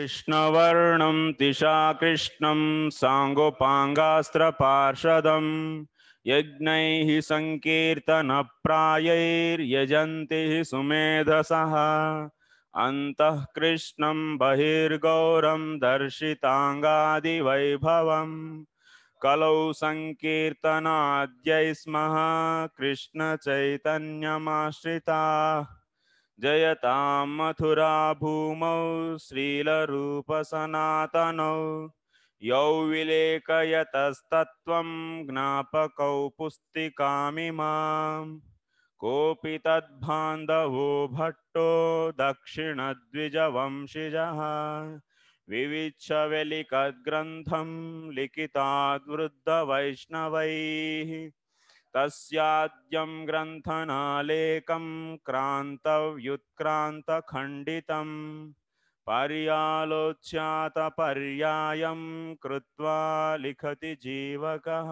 कृष्णवर्णं दिशाकृष्णं साङ्गोपाङ्गास्त्रपार्षदं यज्ञैः सङ्कीर्तनप्रायैर्यजन्ति हि सुमेधसः अन्तः कृष्णं बहिर्गौरं दर्शिताङ्गादिवैभवम् कलौ सङ्कीर्तनाद्यै स्मः कृष्णचैतन्यमाश्रिताः जयता मथुरा भूमौ श्रीलरूपसनातनौ यौ विलेखयतस्तत्त्वं ज्ञापकौ पुस्तिकामिमाम् कोऽपि तद्बान्धवो भट्टो दक्षिणद्विजवंशिजः विविच्छवलिकद्ग्रन्थं लिखिताद्वृद्धवैष्णवैः तस्याद्यं ग्रन्थनालेकं क्रान्तव्युत्क्रान्तखण्डितं पर्यालोच्यातपर्यायं कृत्वा लिखति जीवकः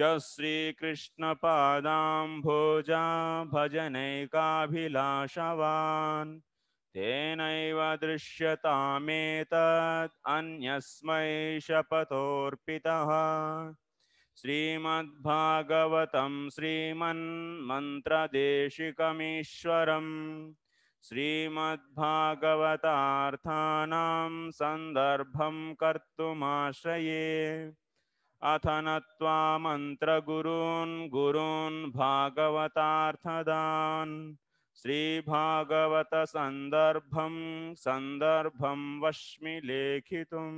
यः श्रीकृष्णपादाम्भोजा भजनैकाभिलाषवान् तेनैव दृश्यतामेतत् शपथोऽर्पितः श्रीमद्भागवत श्रीमन्मन्त्रदेशिकमीश्वरं श्रीमद्भागवता सन्दर्भं कर्तुमाश्रये अथ न त्वा मन्त्रगुरून् गुरून् भागवतार्थदान् श्रीभागवतसन्दर्भं सन्दर्भं वश्मि लेखितुम्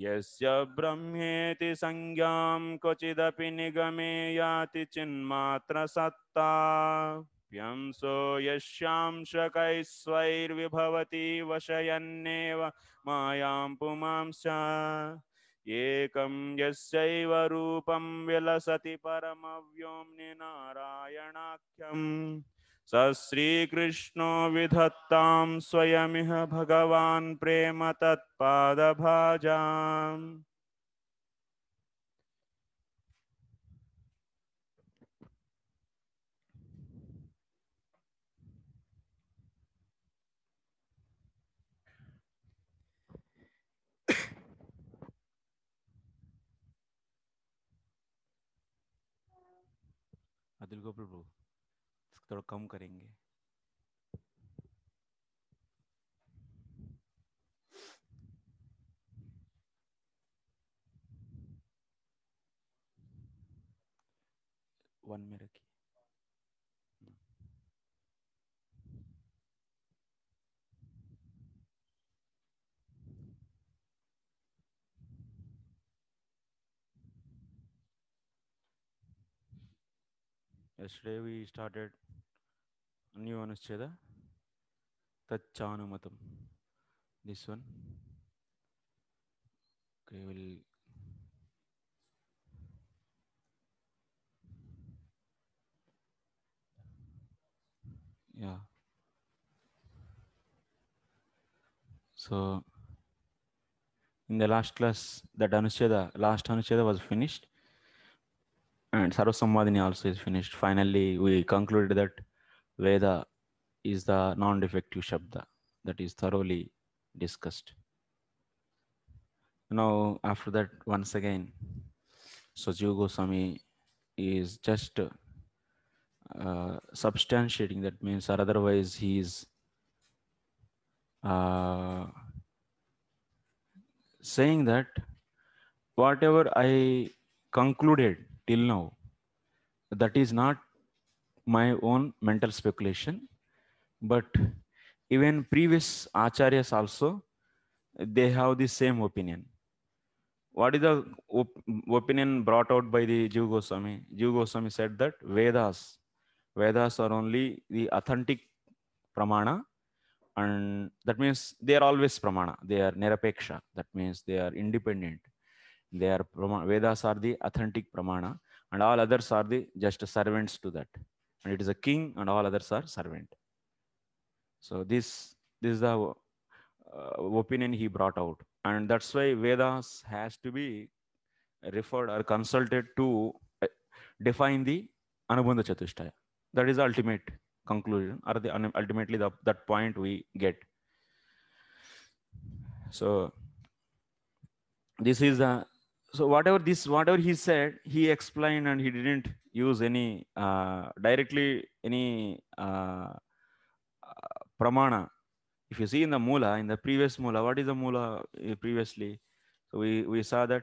यस्य ब्रह्मेति संज्ञां क्वचिदपि निगमे याति चिन्मात्रसत्ताप्यंसो यस्यांशकैस्वैर्विभवति वशयन्नेव मायां पुमांश्च एकं यस्यैव रूपं विलसति परमव्योम्नि नारायणाख्यम् स श्रीकृष्णो विधत्तां स्वयमिह भगवान् प्रेम तत्पादभाजा थोड़ा कम करेंगे वन में रखिए yesterday we started new anuscheda tacchanumatam this one okay we'll yeah so in the last class that anuscheda last anuscheda was finished and sarva also is finished finally we concluded that Veda is the non-defective Shabda that is thoroughly discussed. Now, after that, once again, Sajiv Goswami is just uh, substantiating, that means, or otherwise he is uh, saying that whatever I concluded till now, that is not my own mental speculation, but even previous acharyas also, they have the same opinion. What is the op opinion brought out by the Jiva Goswami? Jiva Goswami said that Vedas, Vedas are only the authentic pramana, and that means they are always pramana. They are nirapeksha. That means they are independent. They are Vedas are the authentic pramana, and all others are the just servants to that and it is a king and all others are servant. So this, this is the uh, opinion he brought out. And that's why Vedas has to be referred or consulted to uh, define the Anubandha Chatushtaya. That is the ultimate conclusion or the ultimately the, that point we get. So this is the, so whatever this, whatever he said, he explained and he didn't use any uh, directly any uh, pramana. If you see in the mula, in the previous mula, what is the mula uh, previously? So we, we saw that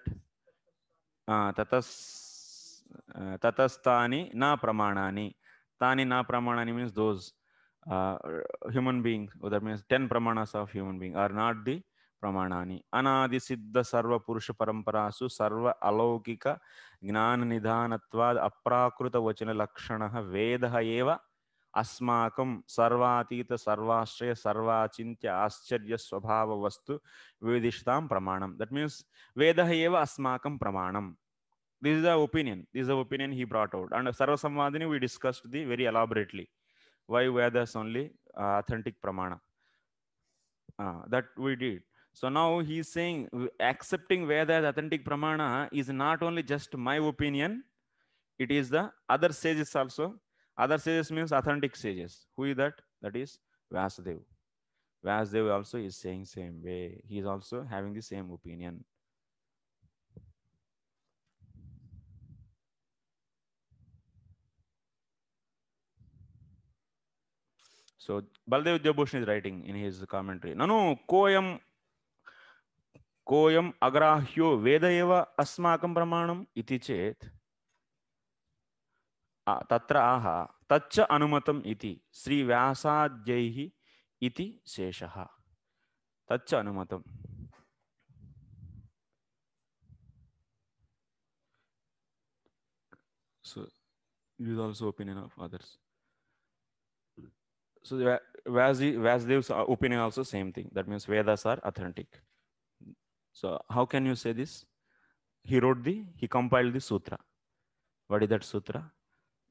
uh, tatas, uh, tatastani na pramanani. Tani na pramanani means those uh, human beings, or that means 10 pramanas of human being are not the ప్రమాణాన్ని అనాది సిద్ధ సర్వ పురుష పరంపరాసు సర్వ అలౌకిక జ్ఞాన నిధానత్వాద్ అప్రాకృత వచన లక్షణ వేద ఏవ అస్మాకం సర్వాతీత సర్వాశ్రయ సర్వాచింత్య ఆశ్చర్య స్వభావ వస్తు వివిధిష్టాం ప్రమాణం దట్ మీన్స్ వేద ఏవ అస్మాకం ప్రమాణం this is the opinion this is the opinion he brought out and sarvasamvadini we discussed the very elaborately why vedas only uh, authentic pramana uh, that we did So now he's saying accepting whether as authentic pramana is not only just my opinion, it is the other sages also. Other sages means authentic sages. Who is that? That is Vasudev. Vasudev also is saying same way. He is also having the same opinion. So Baldev Jabhushan is writing in his commentary. No, no, koyam कोयम अग्राह्यो वेद एव अस्माकं प्रमाणम् इति चेत् तत्र आह तच्च अनुमतम् इति श्रीव्यासाद्यैः इति शेषः तच्च अनुमतम् So it is also opinion of others. So Vasudev's opinion also same thing. That means Vedas are authentic. So how can you say this? He wrote the, he compiled the sutra. What is that sutra?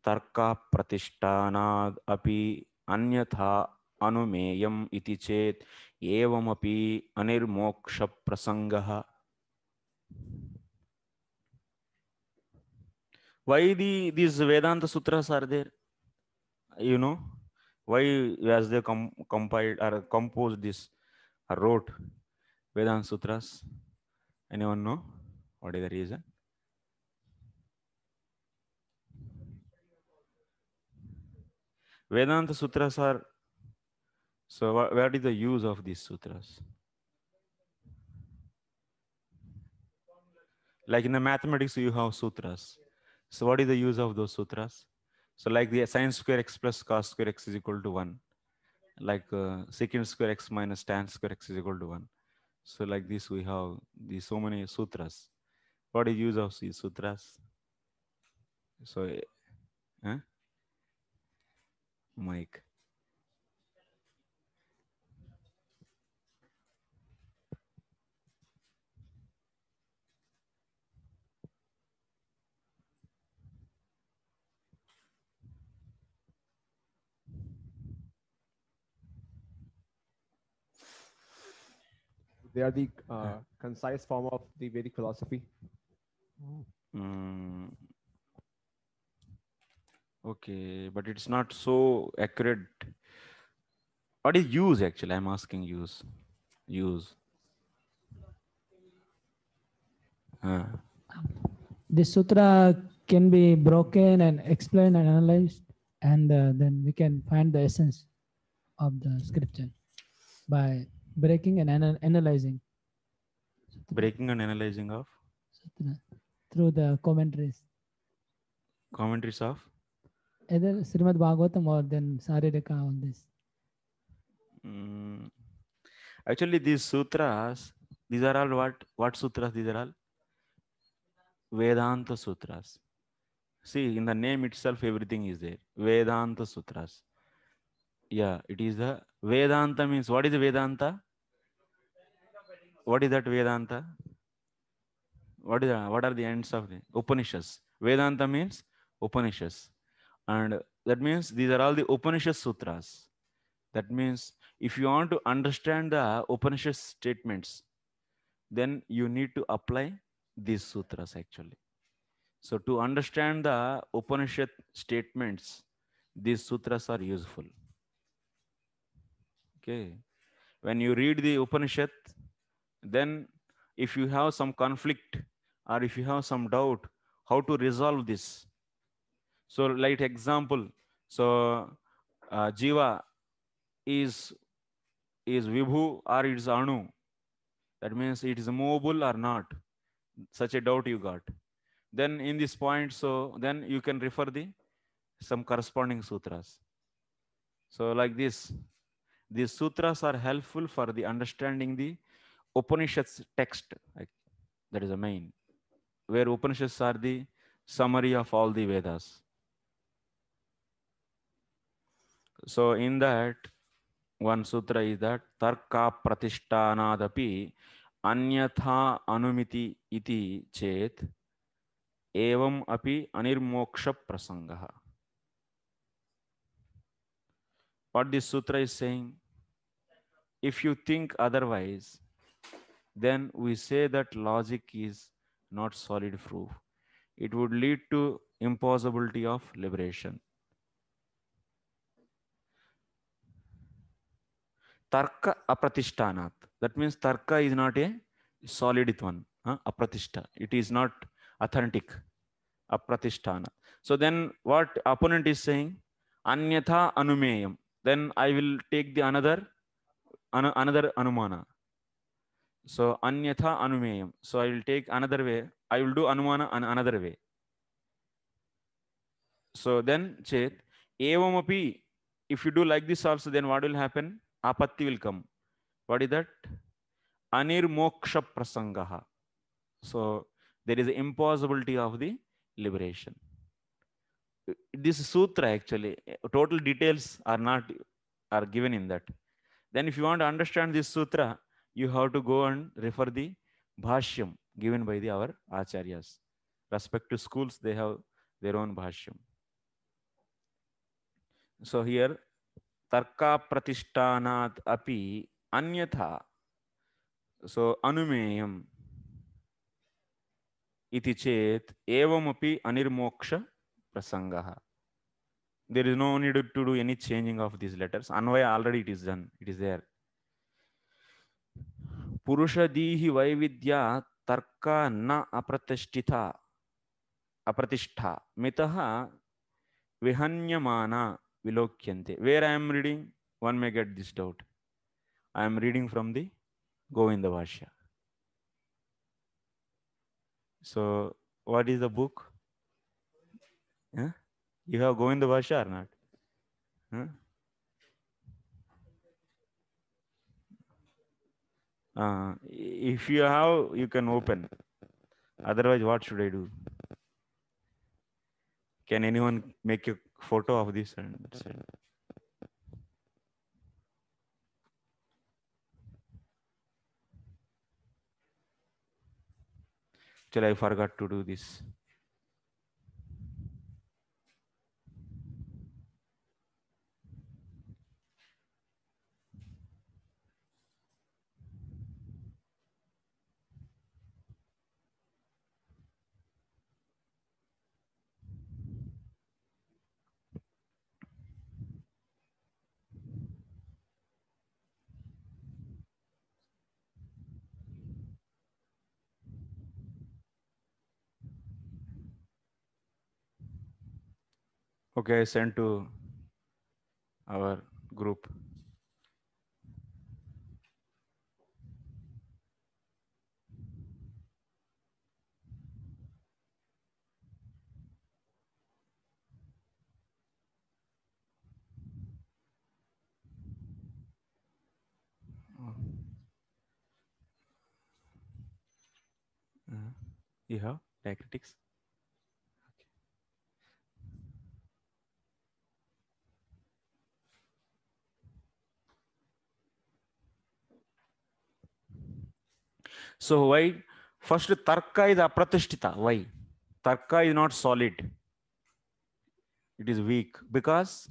Tarka pratishthanad api anyatha anumeyam iti chet evam api anirmoksha prasangaha. Why the, these Vedanta sutras are there? You know, why as they com compiled or composed this, or wrote Vedanta Sutras? Anyone know what is the reason? Vedanta Sutras are, so what is the use of these sutras? Like in the mathematics, you have sutras. So what is the use of those sutras? So like the sine square x plus cos square x is equal to 1. Like uh, secant square x minus tan square x is equal to 1. So like this, we have the so many sutras. What is use of these sutras? So, eh, Mike. They are the uh, concise form of the Vedic philosophy. Mm. Okay, but it's not so accurate. What is use actually? I'm asking use. Use. Huh. This sutra can be broken and explained and analyzed, and uh, then we can find the essence of the scripture by breaking and ana- analyzing breaking and analyzing of Sutra, through the commentaries commentaries of either Srimad Bhagavatam or then Saririka on this mm, actually these sutras these are all what what sutras these are all Vedanta sutras see in the name itself everything is there Vedanta sutras yeah it is the Vedanta means what is Vedanta what is that Vedanta? What is that? what are the ends of the Upanishads? Vedanta means Upanishads, and that means these are all the Upanishad sutras. That means if you want to understand the Upanishad statements, then you need to apply these sutras actually. So to understand the Upanishad statements, these sutras are useful. Okay. When you read the Upanishad, then if you have some conflict or if you have some doubt, how to resolve this? So like example, so uh, Jiva is, is Vibhu or it is Anu. That means it is movable or not. Such a doubt you got. Then in this point, so then you can refer the some corresponding sutras. So like this, these sutras are helpful for the understanding the Upanishads text, like, that is the main, where Upanishads are the summary of all the Vedas. So in that, one sutra is that Tarka Pratishthanadapi Anyatha Anumiti Iti Chet Evam Api Anirmoksha Prasangaha. What this sutra is saying, if you think otherwise, then we say that logic is not solid proof. It would lead to impossibility of liberation. Tarka apratishtanat. That means tarka is not a solid one. Huh? Apratishta. It is not authentic. Apratishtana. So then what opponent is saying? Anyatha anumeyam. Then I will take the another an another anumana. So anyatha anumeyam. So I will take another way. I will do anumana an another way. So then chet evamapi. If you do like this also, then what will happen? Apatti will come. What is that? Anirmoksha prasangaha. So there is impossibility of the liberation. This sutra actually total details are not are given in that. Then if you want to understand this sutra, you have to go and refer the bhashyam given by the our acharyas respect to schools they have their own bhashyam so here tarka pratishtanat api anyatha so anumeyam इति चेत् एवमपि anirmoksha प्रसङ्गः there is no need to do any changing of these letters anvaya already it is done it is there पुरुषदी वैविध्या तर्क न अप्रतिष्ठिता अप्रतिष्ठा मितः विहन्यमाना विलोक्य where am reading one may get this doubt I reading from the Govind Bhashya so what is the book huh? you have govinda bhasha or not Uh, if you have, you can open. Otherwise, what should I do? Can anyone make a photo of this and send? Actually, I forgot to do this. Okay, I sent to our group. Yeah, uh-huh. you have diacritics So why? First, tarka is apratishtita. Why? Tarka is not solid. It is weak because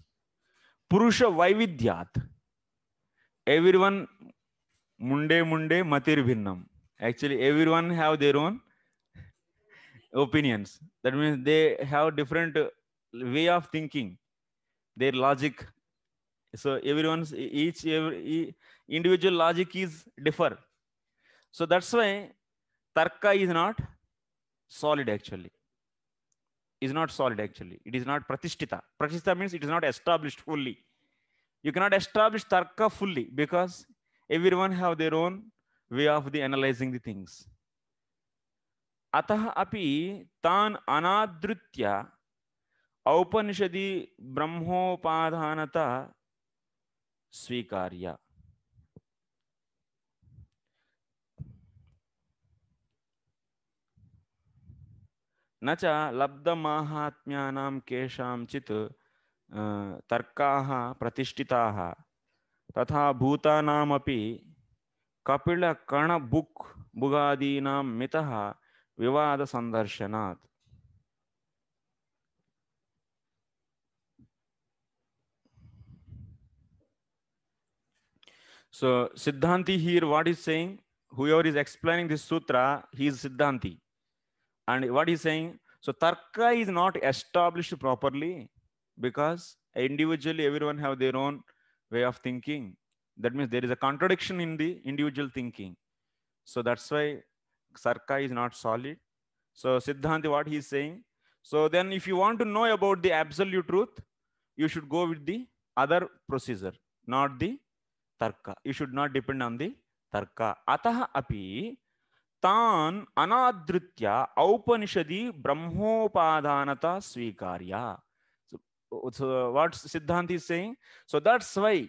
Purusha Vaividyat. Everyone Munde Munde Matir Bhinnam. Actually, everyone have their own opinions. That means they have different way of thinking, their logic. So everyone's each every individual logic is different So that's why Tarka is not solid actually. Is not solid actually. It is not Pratishtita. Pratishtita means it is not established fully. You cannot establish Tarka fully because everyone have their own way of the analyzing the things. अतः अपि तान् अनादृत्य औपनिषदि ब्रह्मोपाधानता स्वीकार्य न च लब्धमाहात्म्यानां केषाञ्चित् तर्काः प्रतिष्ठिताः तथा भूतानामपि कपिलकणबुक् बुगादीनां मितः विवादसन्दर्शनात् So Siddhanti here, what is saying? Whoever is explaining this sutra, he is Siddhanti. And what he's saying, so Tarka is not established properly because individually everyone have their own way of thinking. That means there is a contradiction in the individual thinking. So that's why Sarka is not solid. So Siddhanti, what he's saying. So then if you want to know about the absolute truth, you should go with the other procedure, not the Tarka. You should not depend on the Tarka. Ataha api तान अनादृत्या औपनिषदी ब्रह्मोपादानता स्वीकार्य what siddhant is saying so that's why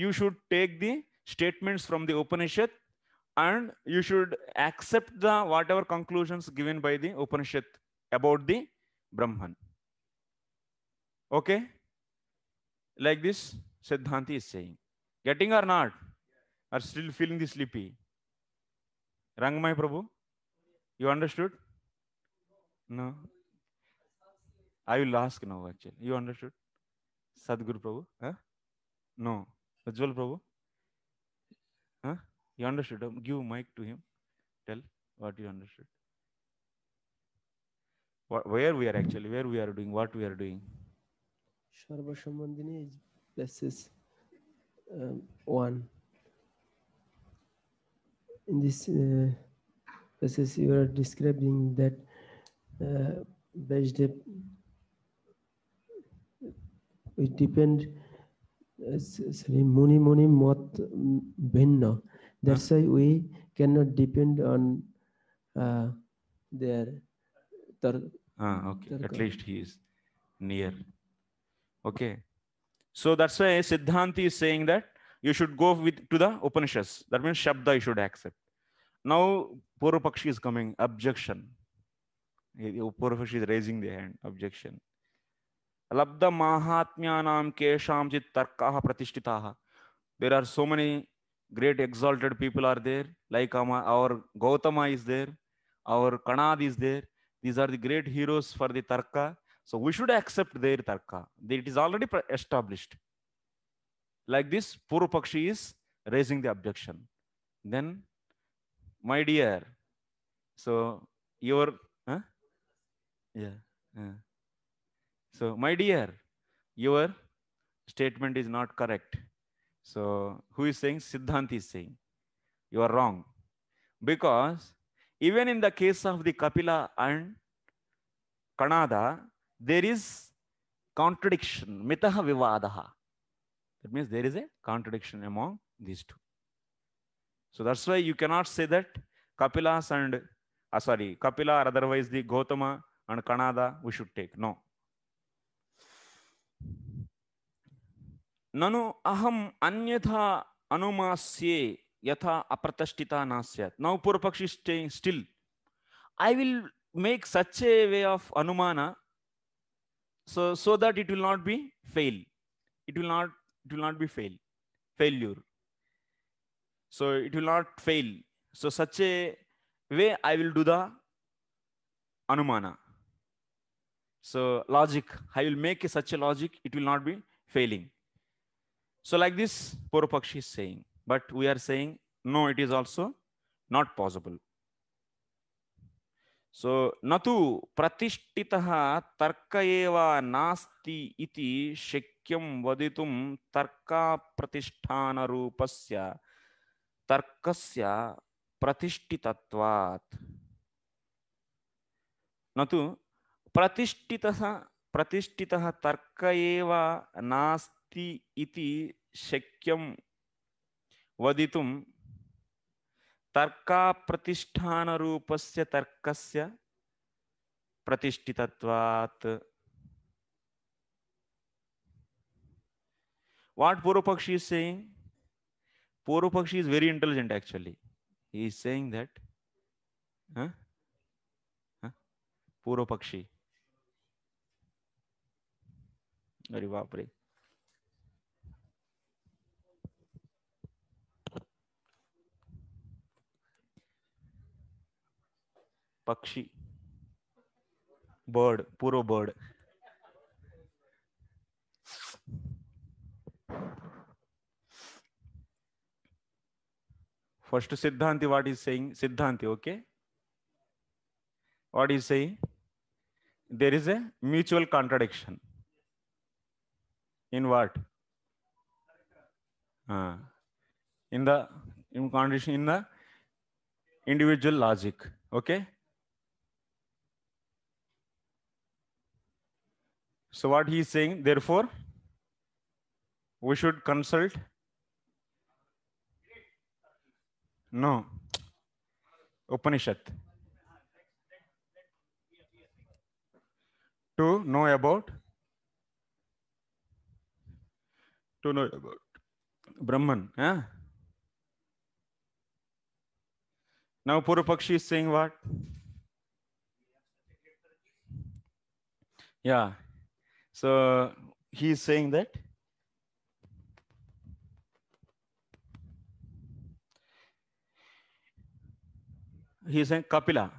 you should take the statements from the Upanishad and you should accept the whatever conclusion given by the Upanishad about the Brahman okay like this siddhanti is saying getting or not are still feeling this sleepy Rangamai Prabhu, you understood? No. I will ask now actually. You understood? Sadguru Prabhu? Huh? No. Ajwal Prabhu? Huh? You understood? Give mic to him. Tell what you understood. What, where we are actually, where we are doing, what we are doing. Sharva Shambhandini is verses um, 1. in this uh, process you are describing that uh, based uh, it depend uh, sorry muni muni mot mm, bhenna that's why we cannot depend on uh, their tar ah okay tarka. at least he is near okay so that's why siddhanti is saying that you should go with to the Upanishads. That means Shabda you should accept. Now Purupakshi is coming, objection. Purupakshi is raising the hand, objection. Labda Mahatmyanam Kesham Tarkaha Pratishtitaha. There are so many great exalted people are there, like our Gautama is there, our Kanad is there. These are the great heroes for the Tarka. So we should accept their Tarka. It is already established. Like this, Purupakshi is raising the objection. Then, my dear, so your, huh? yeah, yeah. So, my dear, your statement is not correct. So, who is saying? Siddhant is saying, you are wrong. Because even in the case of the Kapila and Kanada, there is contradiction, mitaha vivadaha. That means there is a contradiction among these two. So that's why you cannot say that Kapilas and, uh, sorry, Kapila or otherwise the Gautama and Kanada we should take. No. ननु अहम अन्यथा अनुमास्ये यथा अप्रतिष्ठिता न स्यात् नौ purvapakshi still I will make such a way of anumana so so that it will not be fail it will not it will not be fail failure so it will not fail so such a way i will do the anumana so logic i will make a, such a logic it will not be failing so like this purapakshi is saying but we are saying no it is also not possible so నతు ప్రతిష్ఠిత తర్క ఏవ నాస్తి ఇది वाक्यं वदितुं तर्काप्रतिष्ठानरूपस्य तर्कस्य प्रतिष्ठितत्वात् न तु प्रतिष्ठितः प्रतिष्ठितः तर्क एव नास्ति इति शक्यं वदितुं तर्काप्रतिष्ठानरूपस्य तर्कस्य प्रतिष्ठितत्वात् what Poropakshi is saying? Poropakshi is very intelligent actually. He is saying that. Huh? Huh? Poropakshi. Very बाप रे पक्षी बर्ड पूरो bird First, Siddhanti, what is saying? Siddhanti, okay? What is saying? There is a mutual contradiction. In what? Uh, in the in condition in the individual logic. Okay. So what he is saying, therefore, we should consult No. Upanishad. To know about? To know about Brahman. Yeah? Now Purupakshi is saying what? Yeah. So he is saying that he is a Kapila,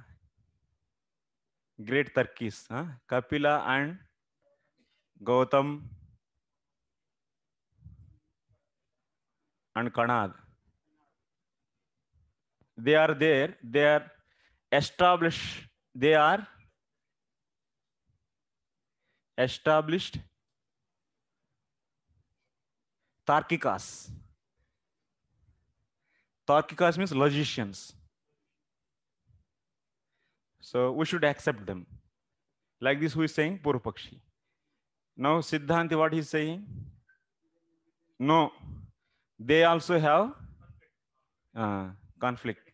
great Turkish. Huh? Kapila and Gautam and Kanad. They are there, they are established, they are established Tarkikas. Tarkikas means logicians. So we should accept them. Like this, who is saying Purupakshi. Now Siddhanti, what he's saying? No, they also have uh, conflict.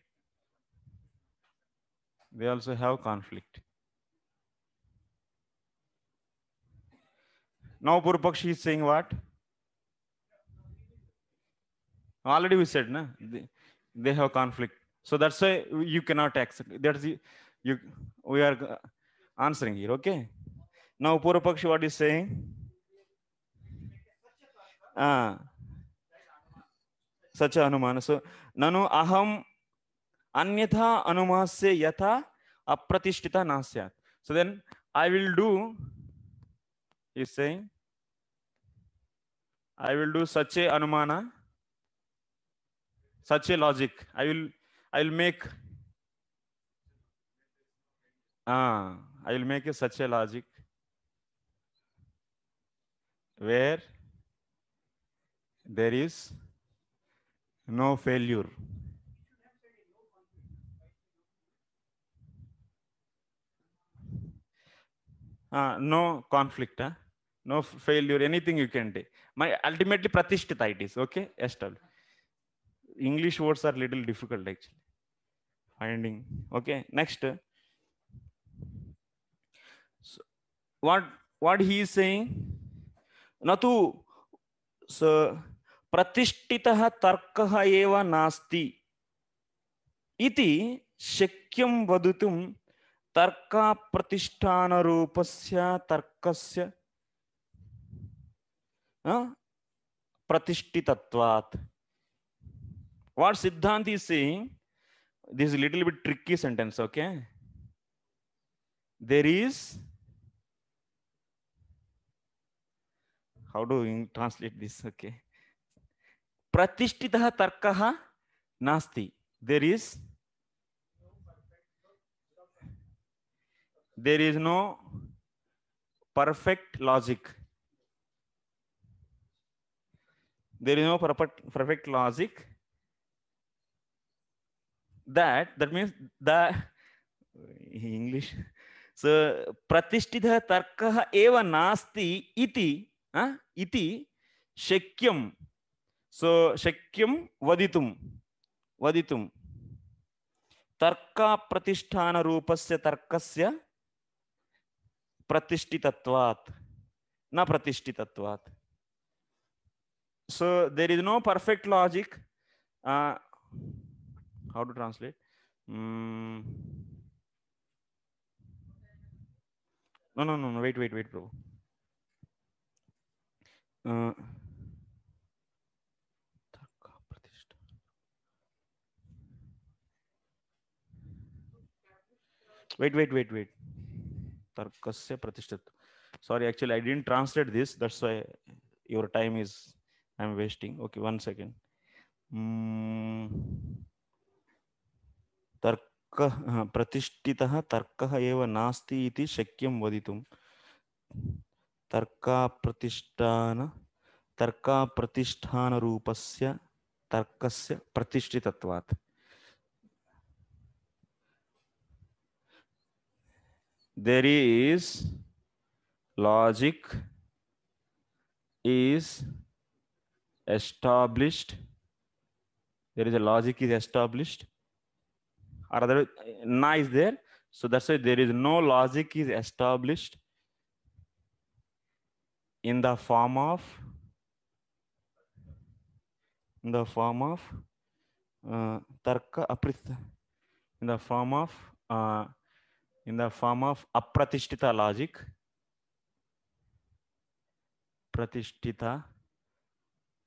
They also have conflict. Now Purupakshi is saying what? Already we said, na? They, they have conflict. So that's why you cannot accept. That's the, you we are answering here okay now pura paksha what is saying ah sacha अनुमान so nanu aham anyatha अनुमास्य yatha apratishtita nasyat so then i will do he is saying I will do such a anumana, such a logic. I will I will make ah i will make a such a logic where there is no failure ah no conflict huh? no failure anything you can take my ultimately pratishtita it is okay established english words are little difficult actually finding okay next uh, what what he is saying नतु प्रतिष्ठितः तर्कः एव नास्ति इति शक्यं वदितुं तर्कप्रतिष्ठानरूपस्य तर्कस्य प्रतिष्ठितत्वात् what siddhant is saying this is a little bit tricky sentence okay there is how do you translate this? Okay. Pratishtitaha tarkaha nasti. There is there is no perfect logic. There is no perfect perfect logic. That that means the English. So pratishtitha tarkaha eva nasti iti. Huh? ఇది శక్యం so శక్యం వదితుం వదితుం తర్క ప్రతిష్టాన రూపస్య తర్కస్య ప్రతిష్ఠితత్వాత్ నా ప్రతిష్ఠితత్వాత్ so there is no perfect logic how to translate no no no wait wait wait ప్రభు wait wait wait wait tarkasya pratishthat sorry actually i didn't translate this that's why your time is i'm wasting okay one second mm, तर्क प्रतिष्ठितः तर्कः एव नास्ति इति शक्यं वदितुं तर्क प्रतिष्ठान तर्क प्रतिष्ठान रूप से तर्क प्रतिष्ठित there is logic is established there is a logic is established or other nice there so that's why there is no logic is established in the form of in the form of uh, tarka apritha in the form of uh, in the form of apratishtita logic pratishtita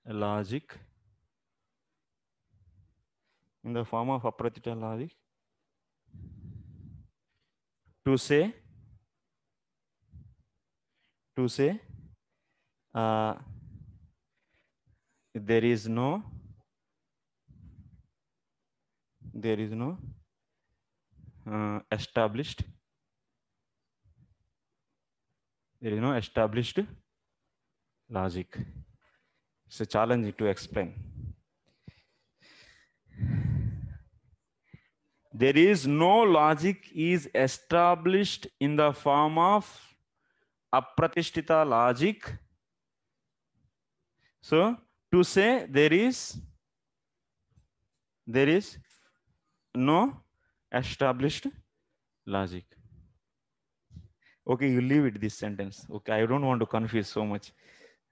logic in the form of apratishtita logic to say to say uh, there is no there is no uh, established there is no established logic it's a challenge to explain there is no logic is established in the form of apratishtita logic so to say there is there is no established logic. Okay, you leave it this sentence. Okay, I don't want to confuse so much.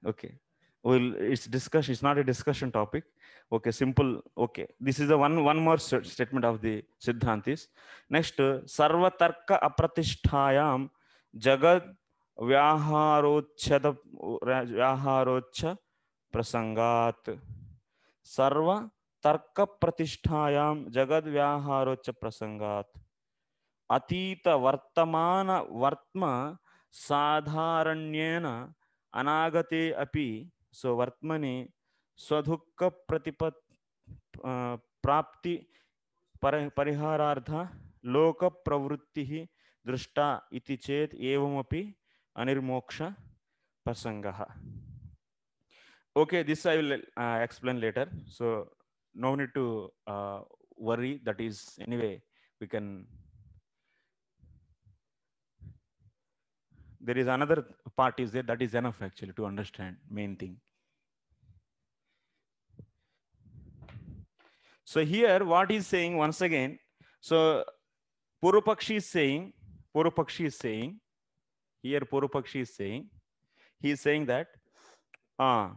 Okay, well, it's discussion. It's not a discussion topic. Okay, simple. Okay, this is the one one more statement of the Siddhantis. Next, sarvatarka apratisthayam jagat vyaharochya vyaharochya प्रसंगात सर्व तर्क प्रतिष्ठायाम जगद व्याहारोच प्रसंगात अतीत वर्तमान वर्त्म साधारण्येन अनागते अपि सो स्वदुःख प्रतिपत् प्राप्ति परिहारार्थ लोक प्रवृत्ति दृष्टा इति चेत एवमपि अनिर्मोक्ष प्रसंगः Okay, this I will uh, explain later. So no need to uh, worry. That is anyway, we can. There is another part is there that is enough actually to understand main thing. So here what is saying once again, so Purupakshi is saying, Purupakshi is saying, here Purupakshi is saying, he is saying that, ah, uh,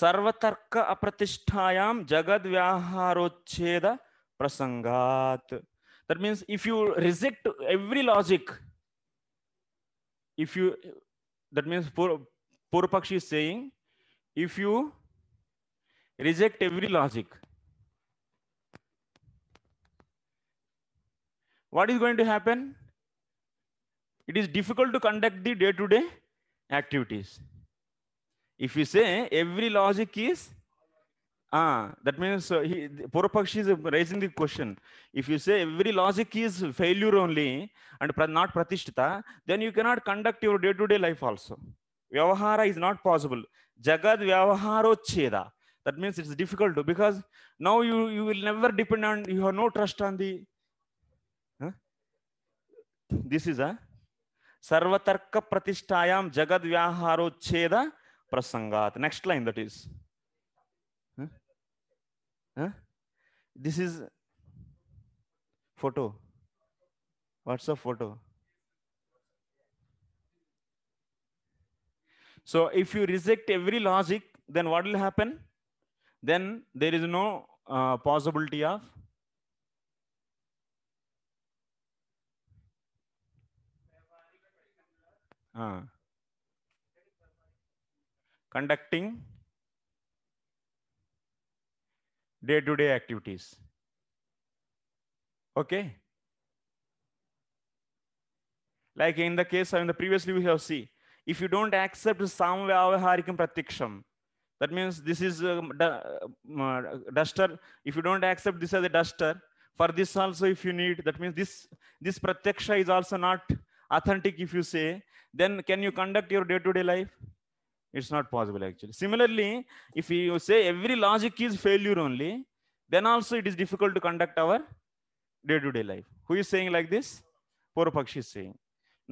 सर्वतर्क अप्रतिष्ठाया जगद व्याहारोच्छेद प्रसंगात that means if you reject every logic if you that means पूर्व पक्षी से if you reject every logic what is going to happen it is difficult to conduct the day to day activities If you say every logic is, ah, that means uh, he, Purapakshi is raising the question. If you say every logic is failure only and not pratishtha, then you cannot conduct your day-to-day -day life also. Vyavahara is not possible. Jagad vyavaharocheda. That means it's difficult to, because now you, you will never depend on, you have no trust on the, huh? this is a, సర్వతర్క ప్రతిష్టాయాం జగద్వ్యాహారోచ్ఛేద prasangat. Next line that is. Huh? Huh? This is photo. What's a photo? So if you reject every logic, then what will happen? Then there is no uh, possibility of uh, conducting day-to-day activities. Okay. Like in the case in the previously we have seen, if you don't accept samvyavarikam pratiksham, that means this is a uh, uh, uh, duster. If you don't accept this as a duster, for this also if you need, that means this this pratyaksha is also not authentic if you say, then can you conduct your day to -day life? it's not possible actually similarly if you say every logic is failure only then also it is difficult to conduct our day to day life who is saying like this Purapakshi is saying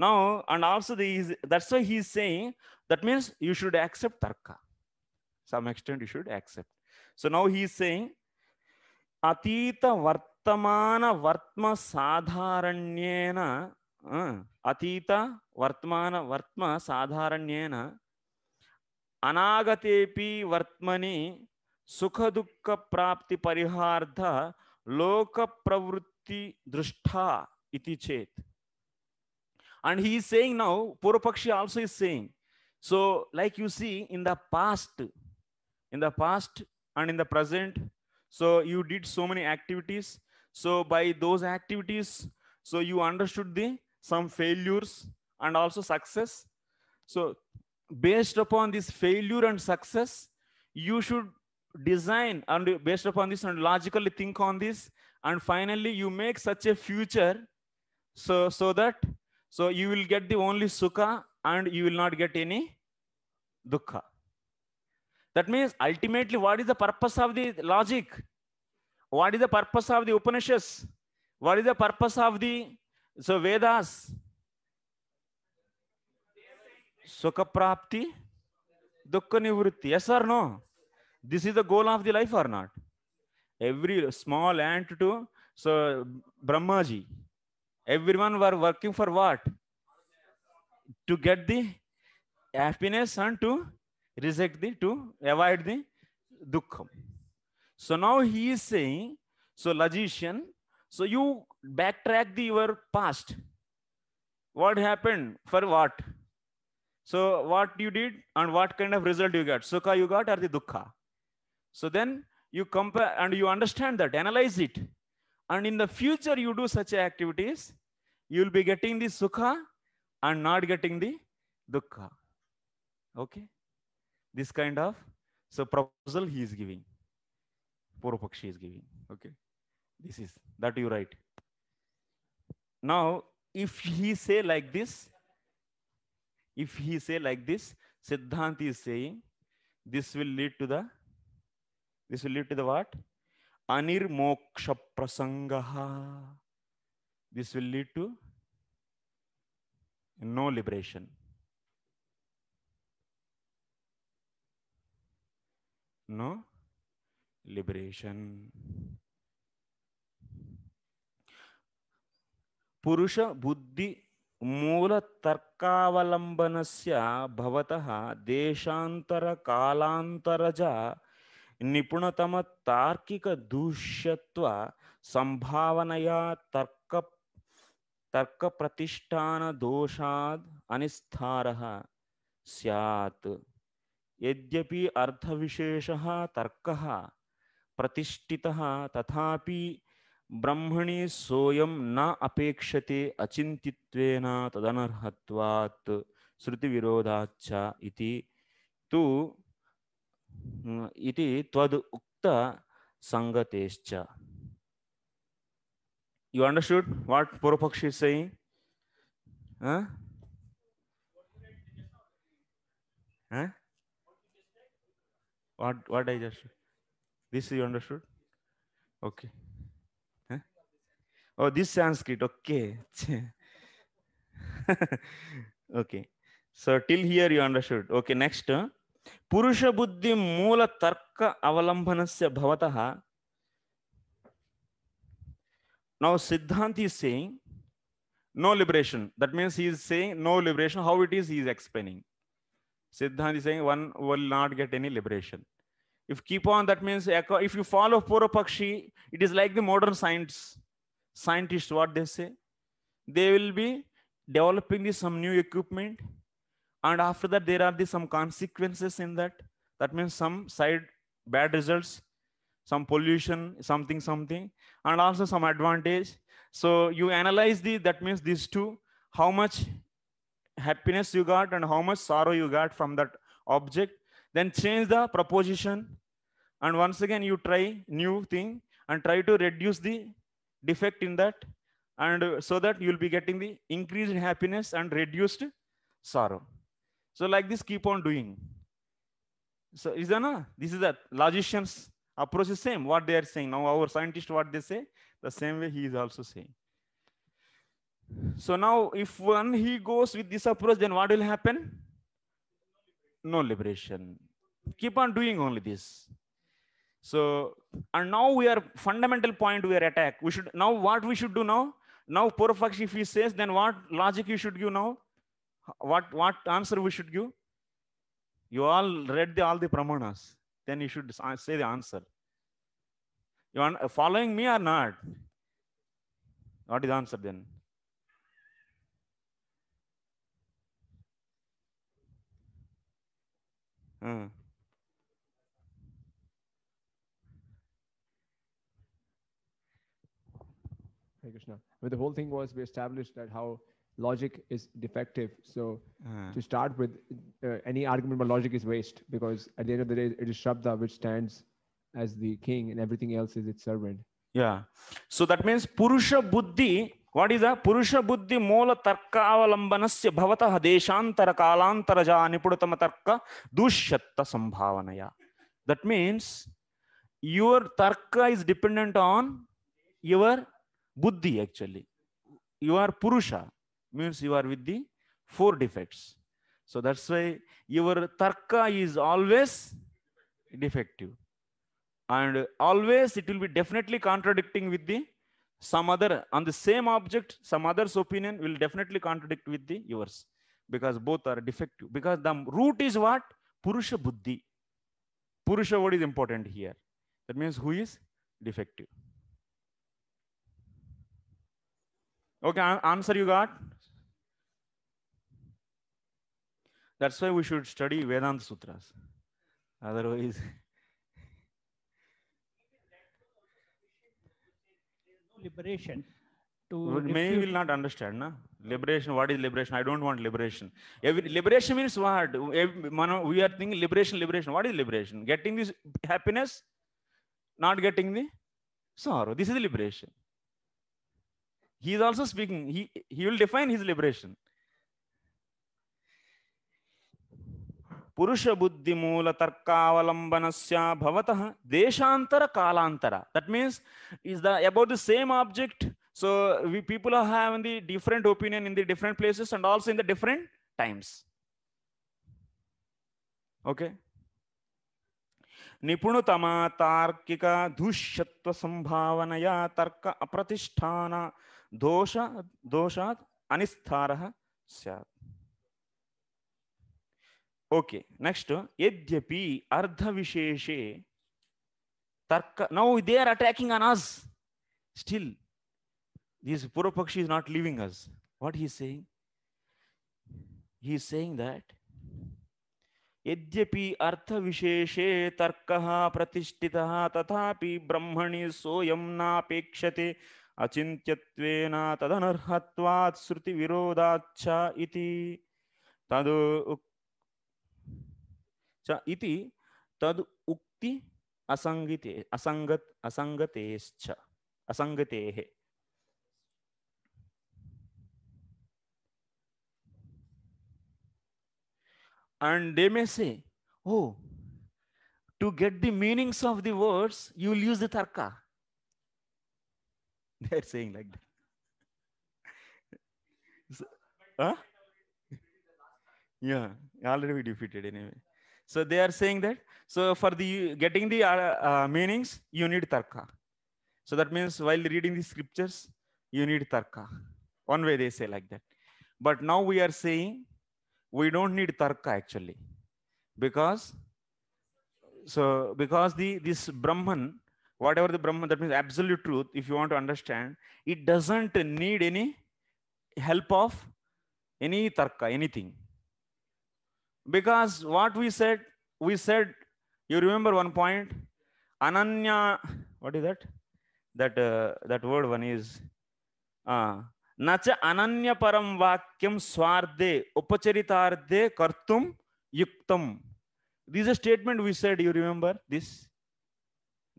now and also these that's why he is saying that means you should accept tarka some extent you should accept so now he is saying atita vartamana vartma sadharanyena atita vartmana vartma sadharanyena अनागतेपि वर्त्मनि सुख दुख प्राप्ति परिहार्थ लोक प्रवृत्ति दृष्टा इति चेत and he is saying now Purapakshi also is saying so like you see in the past in the past and in the present so you did so many activities so by those activities so you understood the some failures and also success so based upon this failure and success, you should design and based upon this and logically think on this. And finally, you make such a future so, so that so you will get the only sukha and you will not get any dukkha. That means ultimately, what is the purpose of the logic? What is the purpose of the Upanishads? What is the purpose of the so Vedas? सुख प्राप्ति दुख निवृत्ति yes are no this is the goal of the life are not every small and to so Brahma ji every one are working for what to get the happiness and to reject the to avoid the dukh so now he is saying so logician so you back track the your past what happen for what So what you did and what kind of result you got, sukha you got or the dukkha. So then you compare and you understand that, analyze it. And in the future you do such activities, you'll be getting the sukha and not getting the dukkha. Okay? This kind of so proposal he is giving. Purupakshi is giving. Okay? This is that you write. Now, if he say like this, if he say like this siddhant is saying this will lead to the this will lead to the what anirmoksha prasangaha this will lead to no liberation no liberation purusha buddhi मूल तर्कावलंबन मूलतर्कावलम्बनस्य भवतः देशान्तरकालान्तरज निपुणतमतार्किकदूष्यत्व सम्भावनया तर्क तर्क तर्कप्रतिष्ठानदोषाद् अनिस्तारः स्यात् यद्यपि अर्थविशेषः तर्कः प्रतिष्ठितः तथापि ब्रह्मणि सोयम न अपेक्षते अचिंतित्वेन तदनर्हत्वात् श्रुति विरोधाच्च इति तु इति त्वद उक्त संगतेश्च you understood what Purupakshi is saying huh huh what what i just this you understood okay Oh, this Sanskrit. Okay. okay. So till here you understood. Okay, next. पुरुष बुद्धि मूल तर्क अवलंबन से भवतः now siddhanti is saying no liberation that means he is saying no liberation how it is he is explaining siddhanti is saying one will not get any liberation if keep on that means if you follow purapakshi it is like the modern science scientists, what they say, they will be developing this, some new equipment. And after that, there are the, some consequences in that. That means some side bad results, some pollution, something, something, and also some advantage. So you analyze the, that means these two, how much happiness you got and how much sorrow you got from that object. Then change the proposition. And once again, you try new thing and try to reduce the defect in that and so that you'll be getting the increased happiness and reduced sorrow. So like this, keep on doing. So is that not? This is that logician's approach is same. What they are saying now, our scientist, what they say, the same way he is also saying. So now, if one he goes with this approach, then what will happen? No liberation. Keep on doing only this. So, and now we are fundamental point we are attack. We should now what we should do now? Now Purfaksh if he says, then what logic you should give now? What what answer we should give? You all read the all the pramanas. Then you should say the answer. You are following me or not? What is the answer then? Hmm. Hare Krishna. But the whole thing was we established that how logic is defective. So uh. to start with, uh, any argument about logic is waste because at the end of the day, it is Shabda which stands as the king and everything else is its servant. Yeah. So that means Purusha Buddhi. What is that? Purusha Buddhi Mola Tarka Avalambanasya Bhavata Hadeshantara Kalantaraja Nipudatama Tarka Dushyatta Sambhavanaya. That means your Tarka is dependent on your buddhi actually. You are Purusha, means you are with the four defects. So that's why your tarka is always defective. And always it will be definitely contradicting with the some other, on the same object, some other's opinion will definitely contradict with the yours because both are defective. Because the root is what? Purusha Buddhi. Purusha word is important here. That means who is defective. Okay, answer you got? That's why we should study Vedanta Sutras. Otherwise, liberation. To Many will not understand. Na? Liberation, what is liberation? I don't want liberation. Every, liberation means what? Every, we are thinking liberation, liberation. What is liberation? Getting this happiness, not getting the sorrow. This is liberation. he is also speaking he he will define his liberation पुरुष बुद्धि मूल तर्कावलंबन भवतः देशांतर कालांतर that means is the about the same object so we people are having the different opinion in the different places and also in the different times okay निपुणतमा तार्किक दुष्यत्व संभावनया तर्क अप्रतिष्ठाना दोष दोषा अनिस्थार ओके नेक्स्ट यद्यपि अर्ध विशेषे तर्क now they are attacking on us still this Purapakshi is not leaving us. What he is saying he is saying that यद्यपि विशेषे तर्क प्रतिष्ठितः तथापि ब्रह्मणि सोऽयं नापेक्षते अचिन्त्यत्वेन तदनर्हत्वात् श्रुतिविरोधाच्च इति तद् च इति तद् उक्ति असङ्गिते असङ्गत असङ्गतेश्च असङ्गतेः and they may say oh to get the meanings of the words you will use the tarka they are saying like that so, huh? yeah already we defeated anyway so they are saying that so for the getting the uh, uh, meanings you need tarka so that means while reading the scriptures you need tarka one way they say like that but now we are saying we don't need tarka actually because so because the this brahman whatever the Brahman, that means absolute truth, if you want to understand, it doesn't need any help of any tarka, anything. Because what we said, we said, you remember one point, ananya, what is that? That, uh, that word one is, uh, నచ అనన్య పరం వాక్యం స్వార్థే ఉపచరితార్థే కర్తుం యుక్తం this a statement we said you remember this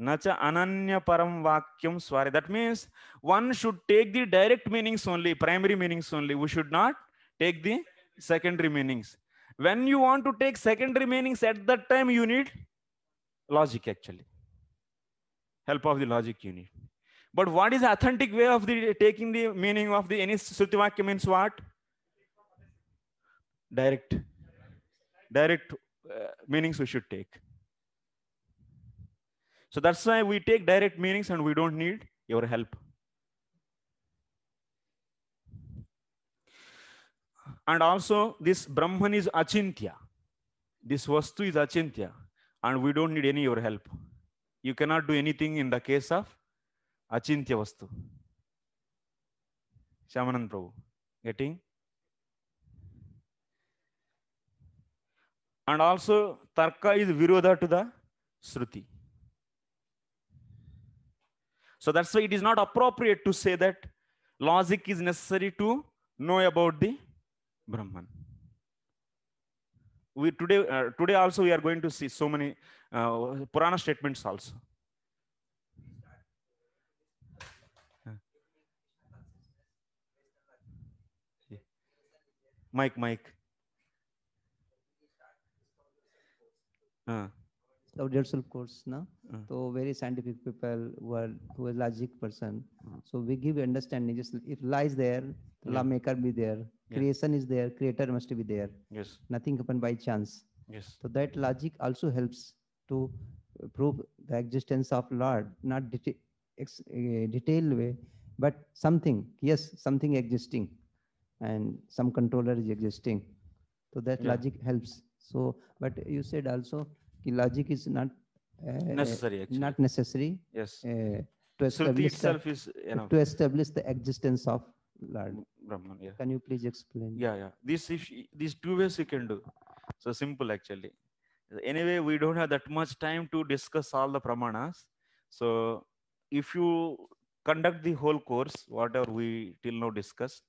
Nacha ananya param vakyam That means one should take the direct meanings only, primary meanings only. We should not take the secondary meanings. When you want to take secondary meanings at that time, you need logic actually. Help of the logic you need. But what is the authentic way of the taking the meaning of the any Sutivakya means what? Direct. Direct uh, meanings we should take. So that's why we take direct meanings and we don't need your help. And also this Brahman is Achintya. This Vastu is Achintya. And we don't need any your help. You cannot do anything in the case of Achintya Vastu. Shamanan Prabhu. Getting? And also Tarka is Virodha to the shruti. So that's why it is not appropriate to say that logic is necessary to know about the Brahman. We today, uh, today also we are going to see so many uh, Purana statements also. Mike, Mike. Uh the yourself course now. Mm. So very scientific people who are who are logic person. Mm. So we give understanding. Just if lies there, yeah. lawmaker be there. Yeah. Creation is there. Creator must be there. Yes. Nothing happen by chance. Yes. So that logic also helps to prove the existence of Lord, not deta- ex- uh, detailed way, but something. Yes, something existing, and some controller is existing. So that yeah. logic helps. So, but you said also logic is not uh, necessary. Actually. Not necessary. Yes. Uh, to establish itself the, is enough. to establish the existence of Lord Brahman. Yeah. Can you please explain? Yeah, yeah. This if these two ways you can do. So simple actually. Anyway, we don't have that much time to discuss all the pramanas. So if you conduct the whole course, whatever we till now discussed,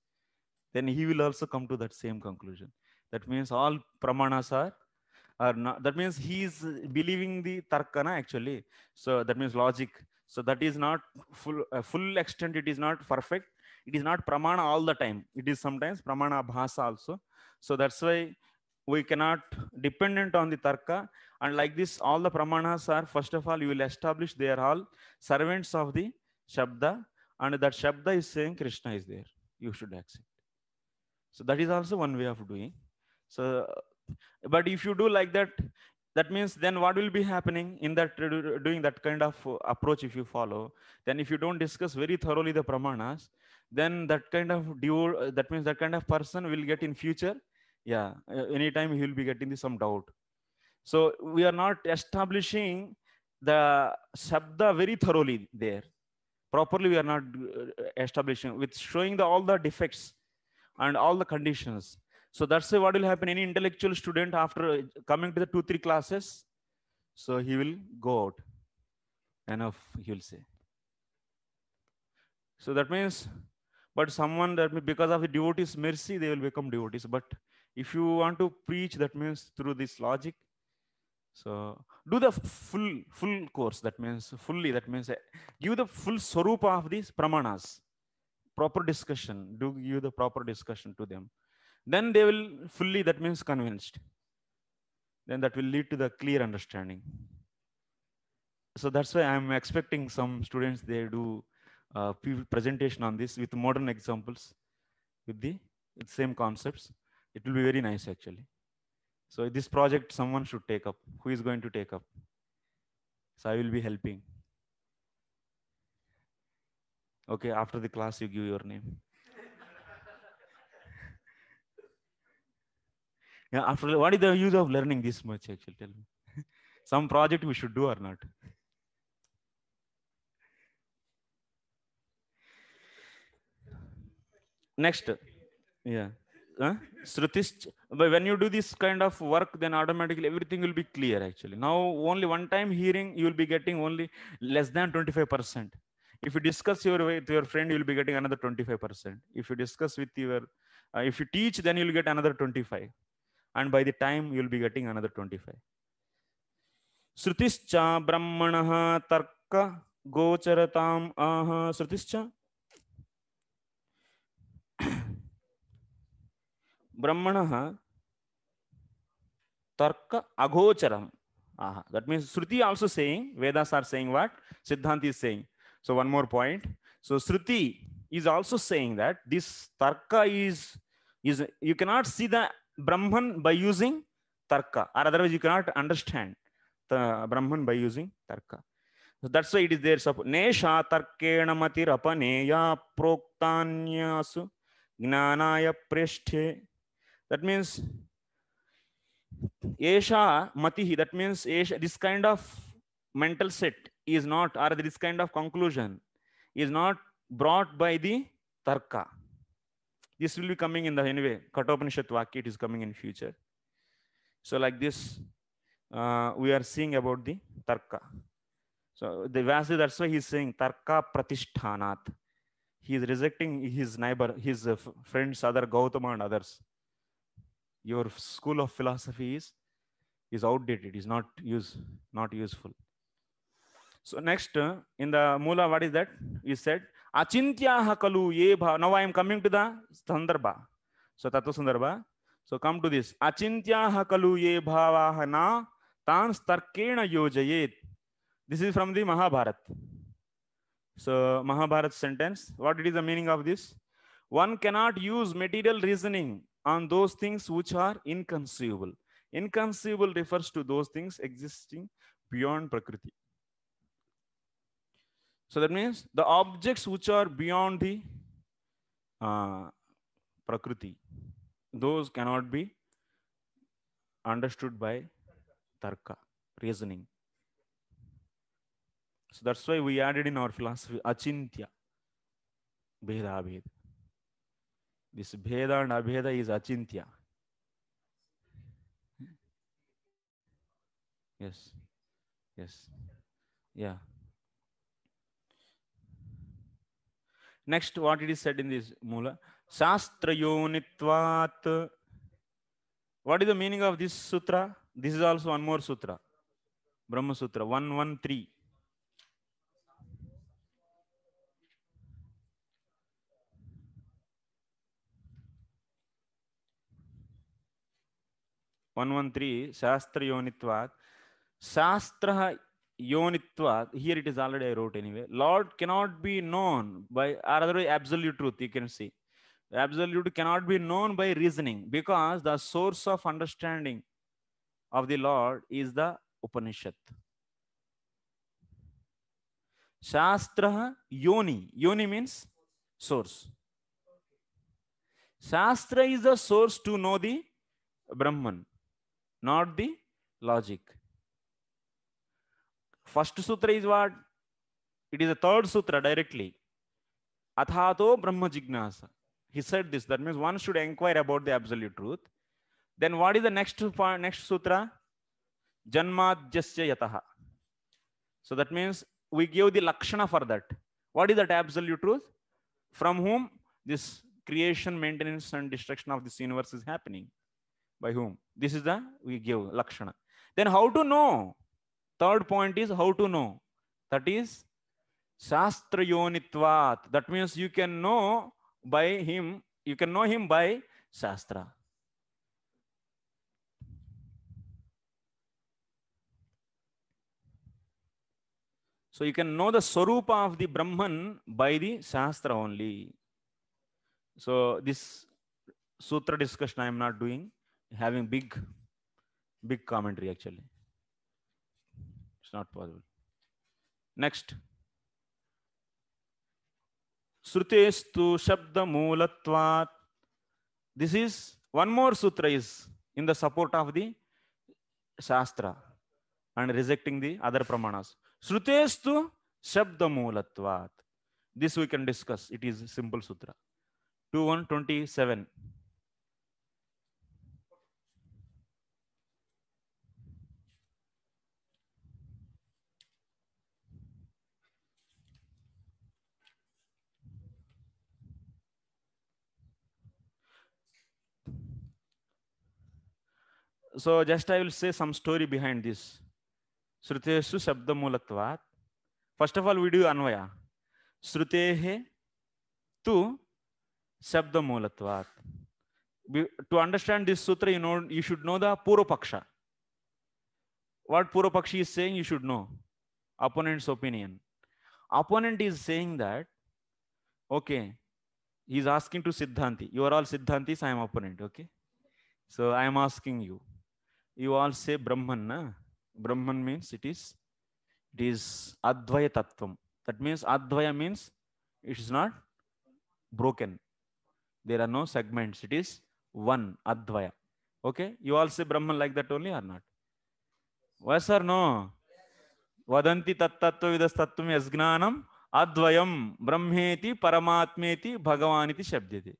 then he will also come to that same conclusion. That means all pramanas are not that means he is believing the tarkana actually so that means logic so that is not full uh, full extent it is not perfect it is not pramana all the time it is sometimes pramana bhasa also so that's why we cannot dependent on the tarka and like this all the pramanas are first of all you will establish they are all servants of the shabda and that shabda is saying krishna is there you should accept so that is also one way of doing so but if you do like that, that means then what will be happening in that doing that kind of approach if you follow, then if you don't discuss very thoroughly the pramanas, then that kind of due, that means that kind of person will get in future, yeah, uh, anytime he will be getting some doubt. So we are not establishing the sabda very thoroughly there. Properly, we are not uh, establishing with showing the, all the defects and all the conditions. So that's what will happen. Any intellectual student after uh, coming to the two, three classes, so he will go out. Enough, he will say. So that means, but someone that because of a devotee's mercy, they will become devotees. But if you want to preach, that means through this logic. So do the full full course. That means fully. That means uh, give the full sorupa of these pramanas. Proper discussion. Do give the proper discussion to them then they will fully, that means convinced. Then that will lead to the clear understanding. So that's why I'm expecting some students, they do uh, presentation on this with modern examples, with the, with same concepts. It will be very nice actually. So this project someone should take up. Who is going to take up? So I will be helping. Okay, after the class you give your name. yeah, after what is the use of learning this much? Actually, tell me. Some project we should do or not. Next, yeah. Huh? Srutis, when you do this kind of work, then automatically everything will be clear actually. Now, only one time hearing, you will be getting only less than 25%. If you discuss your with your friend, you will be getting another 25%. If you discuss with your, uh, if you teach, then you'll get another 25. and by the time you will be getting another 25 srutischa brahmanah tarka gocharatam ah srutischa brahmanah tarka agocharam ah that means shruti also saying vedas are saying what siddhant is saying so one more point so shruti is also saying that this tarka is is you cannot see the Brahman by using Tarka, or otherwise you cannot understand the Brahman by using Tarka. So that's why it is there. so Nesha Tarkena Matirapaneya Proktanyasu Gnanaya prishthe That means Esha Matihi. That means Esha, this kind of mental set is not, or this kind of conclusion is not brought by the Tarka. This will be coming in the anyway, Kathopanishad Vakya, it is coming in future. So like this, uh, we are seeing about the Tarka. So the Vasudev, that's why he's saying Tarka Pratishthanat. He is rejecting his neighbor, his uh, friends, other Gautama and others. Your school of philosophy is, is outdated, is not, use, not useful. So next, uh, in the Mula, what is that? You said Achintyaha kalu yebha. Now I am coming to the Sandarbha. So Tattva Sandarbha. So come to this. Achintyaha kalu yebhavaha na tan starkena yojayet. This is from the Mahabharat. So Mahabharat sentence. What is the meaning of this? One cannot use material reasoning on those things which are inconceivable. Inconceivable refers to those things existing beyond Prakriti. So that means the objects which are beyond the uh, prakriti, those cannot be understood by tarka, reasoning. So that's why we added in our philosophy achintya, bheda bheda. This bheda and abheda is achintya. Yes. Yes. Yeah. Next, what it is said in this Mula? Shastrayonitvat. What is the meaning of this sutra? This is also one more sutra. Brahma Sutra 113. One one three शास्त्र योनित्वात् शास्त्र yonitva here it is already i wrote anyway lord cannot be known by or other way absolute truth you can see absolute cannot be known by reasoning because the source of understanding of the lord is the upanishad shastra yoni yoni means source shastra is the source to know the brahman not the logic First sutra is what? It is the third sutra directly. Athato Brahma Jignasa. He said this. That means one should inquire about the absolute truth. Then what is the next next sutra? Janmadhyasya yataha. So that means we give the lakshana for that. What is that absolute truth? From whom this creation, maintenance, and destruction of this universe is happening? By whom? This is the we give lakshana. Then how to know third point is how to know that is shastra yonitvat that means you can know by him you can know him by shastra so you can know the swarupa of the brahman by the shastra only so this sutra discussion i am not doing having big big commentary actually not possible. Next. Srutestu Shabda Mulatvat. This is one more sutra is in the support of the Shastra and rejecting the other Pramanas. Srutestu Shabda Mulatvat. This we can discuss. It is simple sutra. 2127. so just I will say some story behind this. Srutesu shabda mulatvat. First of all, we do anvaya. Srutehe tu shabda mulatvat. To understand this sutra, you know you should know the puropaksha. What puropakshi is saying, you should know. Opponent's opinion. Opponent is saying that, okay, he is asking to Siddhanti. You are all Siddhantis, I am opponent, okay? So I am asking you. you all say Brahman. Na? Brahman means it is it is Advaya Tattvam. That means Advaya means it is not broken. There are no segments. It is one Advaya. Okay? You all say Brahman like that only or not? Yes or no? వదంతి తత్తత్వ విధస్తత్వం యజ్ఞానం అద్వయం బ్రహ్మేతి పరమాత్మేతి భగవానితి శబ్దతి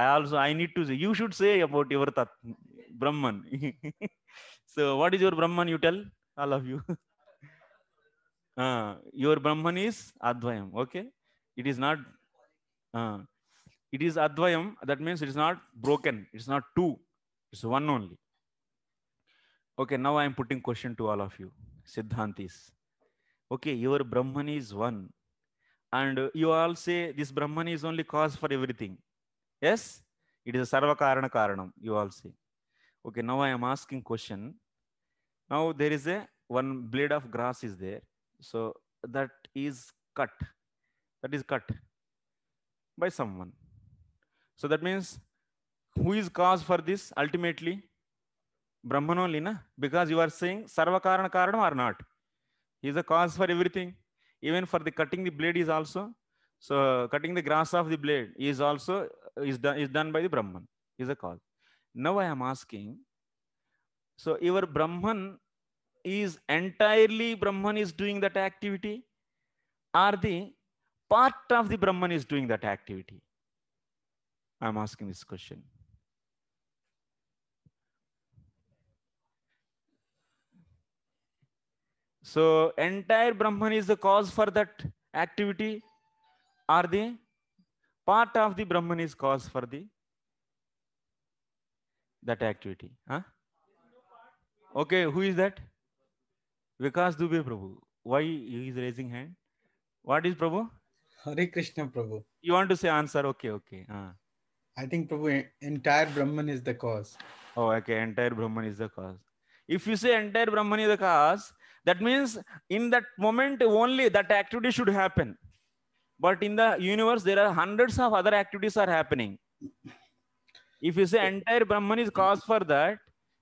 I also I need to you should say about your తత్ Brahman. so what is your Brahman? You tell all of you. uh, your Brahman is Advayam. Okay. It is not. Uh, it is Advayam. That means it is not broken. It's not two. It's one only. Okay. Now I am putting question to all of you. Siddhantis. Okay. Your Brahman is one. And you all say this Brahman is only cause for everything. Yes. It is a sarva karana karanam. You all say. Okay, now I am asking question. Now there is a one blade of grass is there. So that is cut. That is cut by someone. So that means who is cause for this ultimately? Brahman only, na? because you are saying Sarva Karana Karanam or not. He is a cause for everything. Even for the cutting the blade is also. So cutting the grass of the blade is also is done is done by the Brahman. Is a cause. Now I am asking, so your Brahman is entirely Brahman is doing that activity or the part of the Brahman is doing that activity? I'm asking this question. So entire Brahman is the cause for that activity or the part of the Brahman is cause for the that activity. Huh? Okay, who is that? Vikas Dubey Prabhu. Why he is raising hand? What is Prabhu? Hare Krishna Prabhu. You want to say answer? Okay, okay. Uh. I think Prabhu, entire Brahman is the cause. Oh, okay. Entire Brahman is the cause. If you say entire Brahman is the cause, that means in that moment only that activity should happen. But in the universe, there are hundreds of other activities are happening. If you say entire Brahman is cause for that,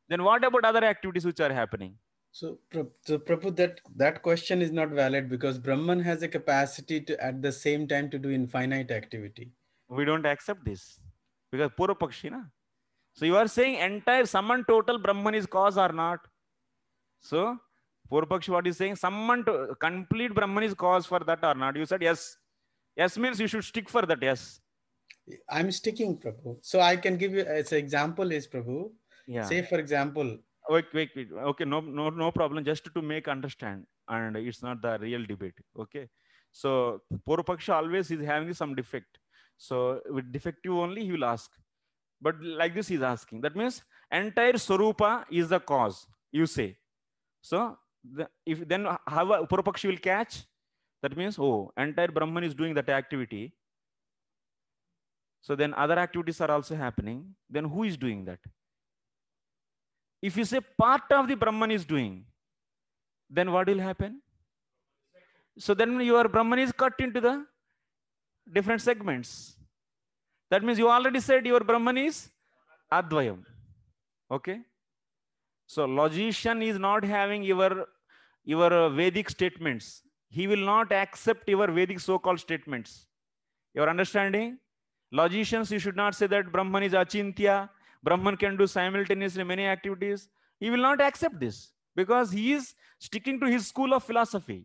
then what about other activities which are happening? So, so Prabhu, that, that question is not valid because Brahman has a capacity to at the same time to do infinite activity. We don't accept this because Pura Pakshi, So you are saying entire sum total Brahman is cause or not? So Pura what is saying? Sum to complete Brahman is cause for that or not? You said yes. Yes means you should stick for that yes. I'm sticking, Prabhu. So I can give you as an example is Prabhu. Yeah. Say for example. Wait, wait, wait. Okay, no, no, no problem. Just to make understand, and it's not the real debate. Okay. So Purupaksha always is having some defect. So with defective only he will ask. But like this he's asking. That means entire sarupa is the cause, you say. So the, if then how Purupaksha will catch, that means, oh, entire Brahman is doing that activity. So then other activities are also happening. Then who is doing that? If you say part of the Brahman is doing, then what will happen? So then your Brahman is cut into the different segments. That means you already said your Brahman is Advayam. Okay? So logician is not having your, your Vedic statements. He will not accept your Vedic so-called statements. Your understanding? Logicians, you should not say that Brahman is Achintya. Brahman can do simultaneously many activities. He will not accept this because he is sticking to his school of philosophy,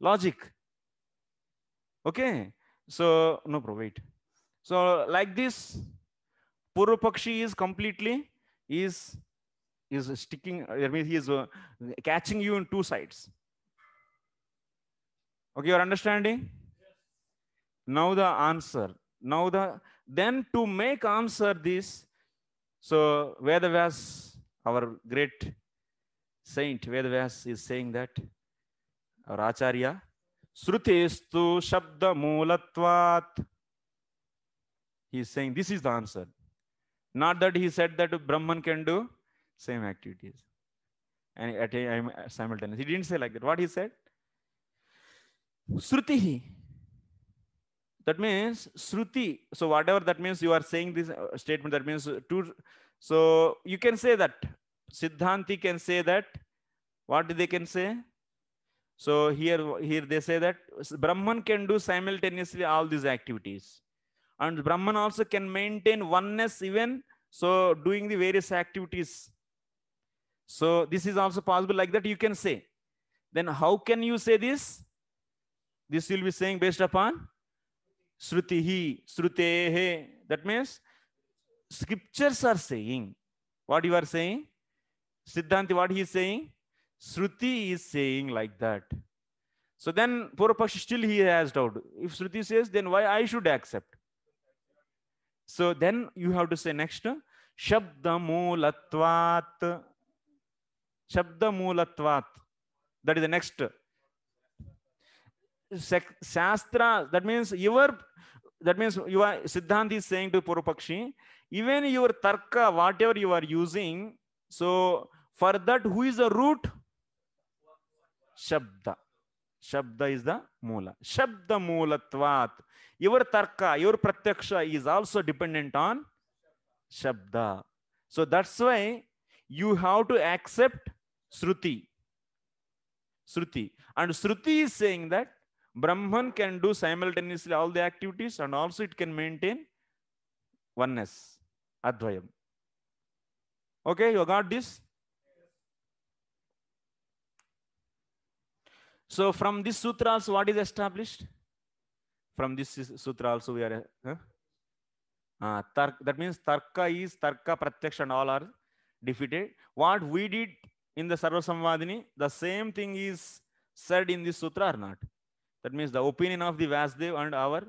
logic. Okay, so no, problem. So like this, Purupakshi is completely is is sticking. I mean, he is uh, catching you in two sides. Okay, you're understanding. Yes. Now the answer. Now the then to make answer this, so Vedavyas, our great saint Vedavyas is saying that, our Acharya, Srutistu Shabda Mulatvat. He is saying this is the answer. Not that he said that Brahman can do same activities and at a, simultaneously. He didn't say like that. What he said? Srutihi that means Shruti. So whatever that means, you are saying this uh, statement. That means uh, to. So you can say that Siddhanti can say that. What they can say? So here, here they say that Brahman can do simultaneously all these activities, and Brahman also can maintain oneness even so doing the various activities. So this is also possible like that. You can say. Then how can you say this? This will be saying based upon Shruti hi, Shrute he. That means scriptures are saying. What you are saying? Siddhanti, what he is saying? Shruti is saying like that. So then Purapakshi still he has doubt. If Shruti says, then why I should accept? So then you have to say next, Shabdamulatvat. Shabdamulatvat. That is the next Shastras, that means your, that means you are, siddhanti is saying to Purupakshi, even your Tarka, whatever you are using, so for that, who is the root? Shabda. Shabda is the Mula. Shabda Mulatvat. Your Tarka, your Pratyaksha is also dependent on Shabda. So that's why you have to accept Sruti. Sruti. And Sruti is saying that Brahman can do simultaneously all the activities and also it can maintain oneness, Advayam. Okay, you got this? So from this sutra also, what is established? From this sutra also, we are huh? uh, that means tarka is tarka pratyaksha and all are defeated. What we did in the Sarva Samvadini, the same thing is said in this sutra or not? That means the opinion of the Vasudev and our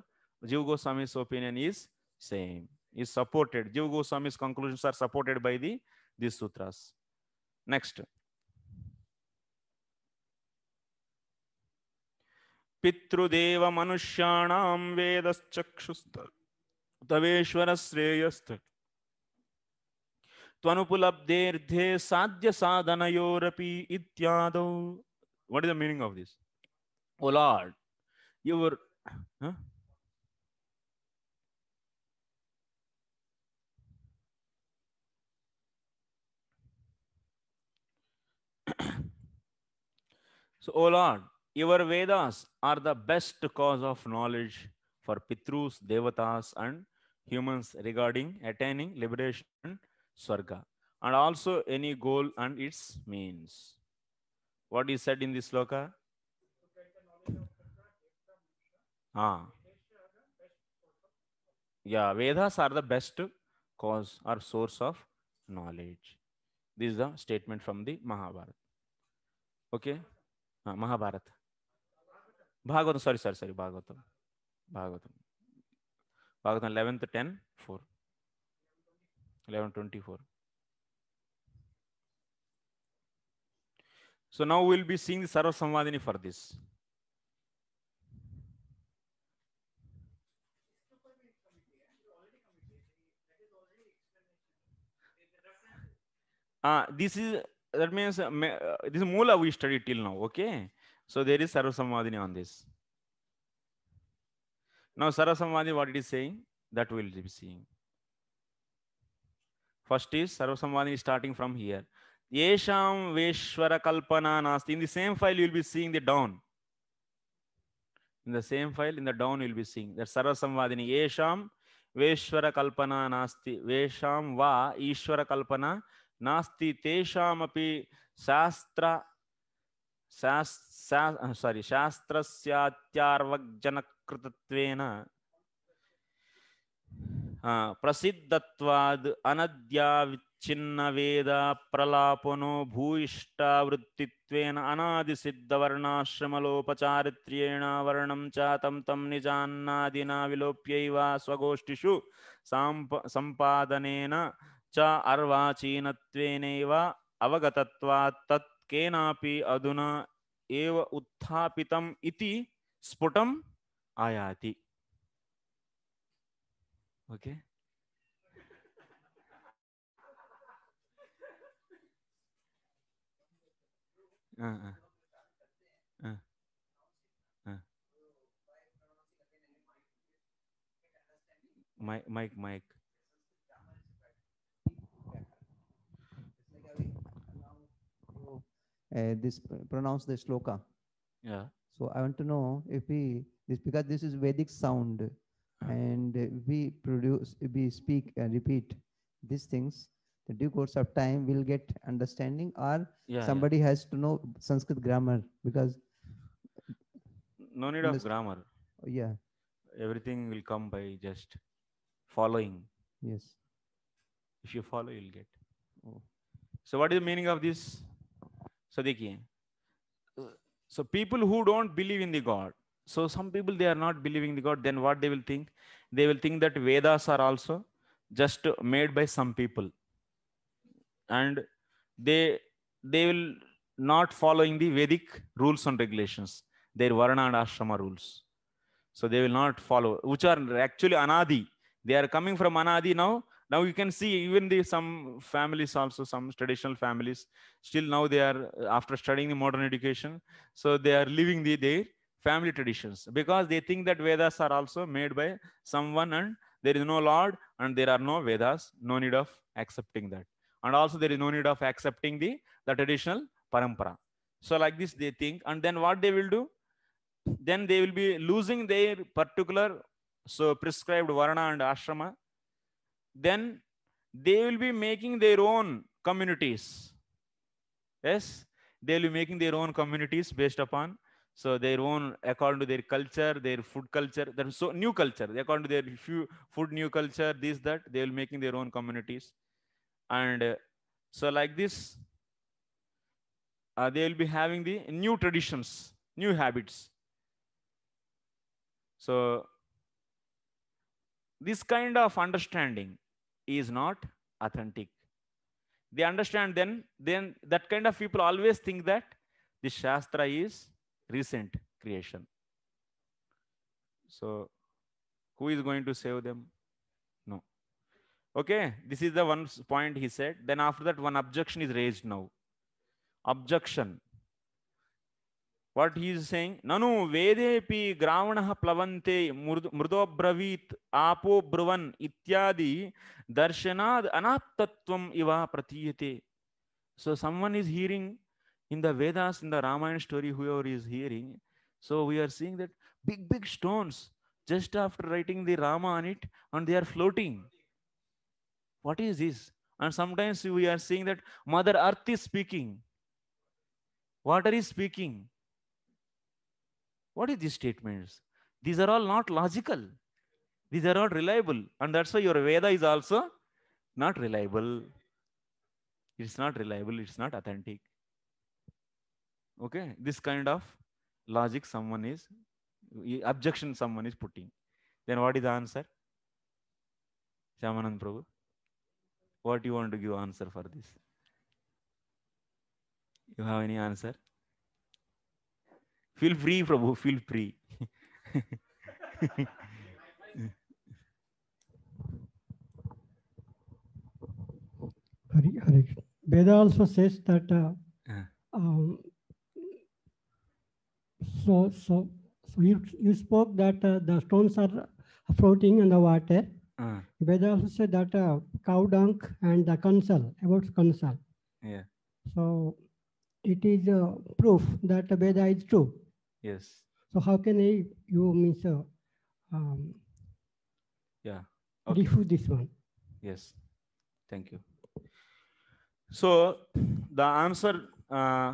Jiv Goswami's opinion is same, is supported. Jiv Goswami's conclusions are supported by the these sutras. Next. पितृदेव मनुष्याणां वेदश्चक्षुस्त तवेश्वर श्रेयस्त त्वनुपलब्धेर्धे साध्य साधनयोरपि इत्यादौ what is the meaning of this o lord your huh? so oh lord your vedas are the best cause of knowledge for pitrus devatas and humans regarding attaining liberation and swarga and also any goal and its means what is said in this sloka యా Vedas are the best cause are source of knowledge this the statement from the Mahabharat okay Mahabharat Bhagavatam sorry sorry sorry Bhagavatam Bhagavatam Bhagavatam eleventh ten four eleven twenty four so now will be seeing సర్వ సంవాదిని for this uh, this is that means uh, this moola we studied till now okay so there is sarvasamvadini on this now sarvasamvadi what it is saying that we will be seeing first is sarvasamvadini starting from here yesham veshwara kalpana nasti in the same file you will be seeing the down in the same file in the down you will be seeing that sarvasamvadini yesham veshwara kalpana nasti vesham va ishwara kalpana నాస్తి తేషామపి శాస్త్ర sorry శాస్త్రస్యాత్యార్వజనకృతత్వేన ప్రసిద్ధత్వాద్ అనద్యా విచ్ఛిన్న వేద ప్రలాపనో భూయిష్టావృత్తిత్వేన అనాది సిద్ధవర్ణాశ్రమలోపచారిత్ర్యేణ వర్ణం చాతం తం నిజాన్నాదినా విలోప్యైవ స్వగోష్ఠిషు సాంప సంపాదనేన च अर्वाचीनत्वेनैव अवगतत्वात् तत् केनापि अधुना एव उत्थापितम् इति स्फुटम् आयाति okay mic mic mic uh, this uh, pronounce the shloka. Yeah. So I want to know if we this because this is Vedic sound, uh -huh. and we produce we speak and repeat these things. The due course of time will get understanding, or yeah, somebody yeah. has to know Sanskrit grammar because no need of grammar. Yeah. Everything will come by just following. Yes. If you follow, you'll get. Oh. So, what is the meaning of this so dekhiye so people who don't believe in the god so some people they are not believing the god then what they will think they will think that vedas are also just made by some people and they they will not following the vedic rules and regulations their varna and ashrama rules so they will not follow which are actually anadi they are coming from anadi now now you can see even the some families also some traditional families still now they are after studying the modern education so they are leaving the their family traditions because they think that vedas are also made by someone and there is no lord and there are no vedas no need of accepting that and also there is no need of accepting the the traditional parampara so like this they think and then what they will do then they will be losing their particular so prescribed varna and ashrama then they will be making their own communities. Yes, they'll be making their own communities based upon so their own according to their culture, their food culture, their so new culture according to their few food new culture, this that they will making their own communities, and uh, so like this, uh, they will be having the new traditions, new habits. So this kind of understanding is not authentic. They understand then, then that kind of people always think that the Shastra is recent creation. So who is going to save them? No. Okay, this is the one point he said. Then after that, one objection is raised now. Objection. What he saying ननु वेदे ग्रावण प्लवंते मृद मृदोब्रवीत आपो ब्रुवन इत्यादि दर्शनाद अनात्तत्व इव प्रतीयते so someone is hearing in the Vedas in the Ramayana story where is hearing so we are seeing that big big stones just after writing the Ram on it and they are floating what is this and sometimes we are seeing that mother earth is speaking water is speaking What are these statements? These are all not logical. These are not reliable. And that's why your Veda is also not reliable. It's not reliable. It's not authentic. Okay. This kind of logic someone is, objection someone is putting. Then what is the answer? Shamanand Prabhu. What do you want to give answer for this? You have any answer? Feel free, Prabhu, feel free. Hari, Veda also says that uh, uh, Um, so so so you you spoke that uh, the stones are floating in the water. Uh. Veda also said that uh, cow dung and the council about council. Yeah. So it is uh, proof that Veda is true. Yes. So how can I, you means uh, um, yeah okay. refute this one? Yes. Thank you. So the answer, uh,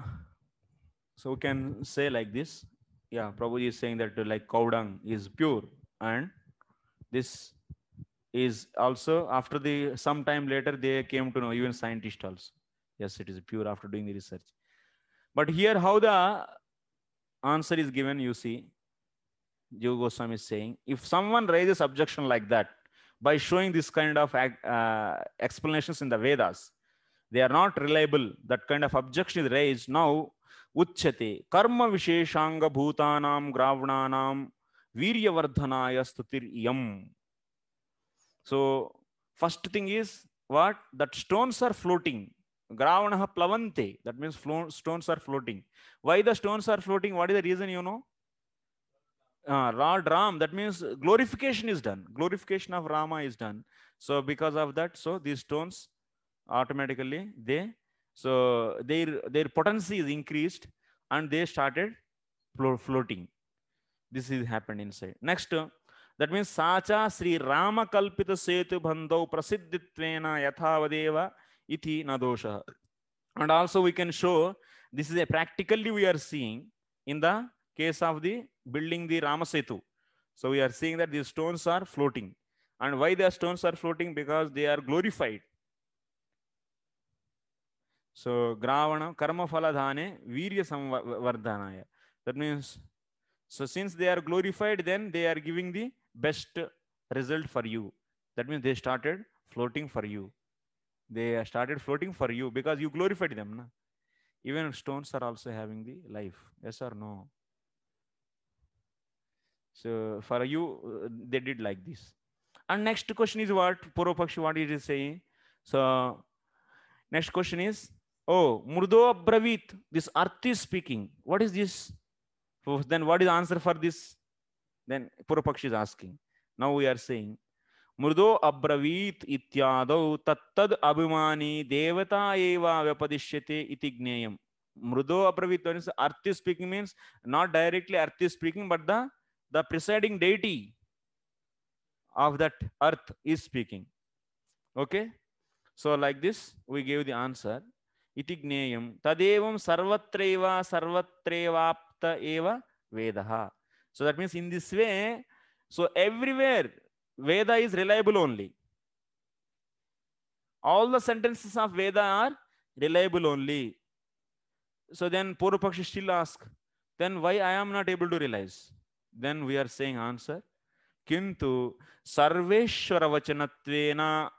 so we can say like this. Yeah, Prabhuji is saying that like cow dung is pure and this is also after the some time later they came to know even scientists also yes it is pure after doing the research but here how the answer is given, you see, Jiva Goswami is saying, if someone raises objection like that by showing this kind of uh, explanations in the Vedas, they are not reliable. That kind of objection is raised. Now, Uchyate, Karma Visheshanga Bhutanam Gravnanam Viryavardhanaya Stutir Yam. So, first thing is what? That stones are floating. Gravanah plavante. That means stones are floating. Why the stones are floating? What is the reason you know? Uh, Rad Ram. That means glorification is done. Glorification of Rama is done. So because of that, so these stones automatically they so their their potency is increased and they started floating. This is happened inside. Next. That means సాచా శ్రీ రామకల్పిత సేతు బంధౌ ప్రసిద్ధిత్వేన యథావదేవ iti na dosha And also we can show this is a practically we are seeing in the case of the building the Ramasetu. So we are seeing that these stones are floating. And why the stones are floating? Because they are glorified. So Gravana Karma phala dhane Virya Samvardhanaya. That means, so since they are glorified, then they are giving the best result for you. That means they started floating for you. they started floating for you because you glorified them. Na? Even stones are also having the life. Yes or no? So for you, uh, they did like this. And next question is what Puropakshi, what it is saying. So next question is, oh, Murdo Abravit, this earth is speaking. What is this? then what is the answer for this? Then Puropakshi is asking. Now we are saying, मृदो अब्रवीत् इत्यादौ तत्तद् अभिमानी देवता एव व्यपदिश्यते इति ज्ञेयम् मृदो अब्रवीत् means earth is speaking means not directly earth is speaking but the the presiding deity of that earth is speaking okay so like this we gave the answer इति ज्ञेयं तदेवं सर्वत्रैव सर्वत्रैवाप्त एव वेदः so that means in this way so everywhere Veda is reliable only. All the sentences of Veda are reliable only. So then Purupakshi still asks, then why I am not able to realize? Then we are saying answer. Kintu Sarveshwara Vachanatvena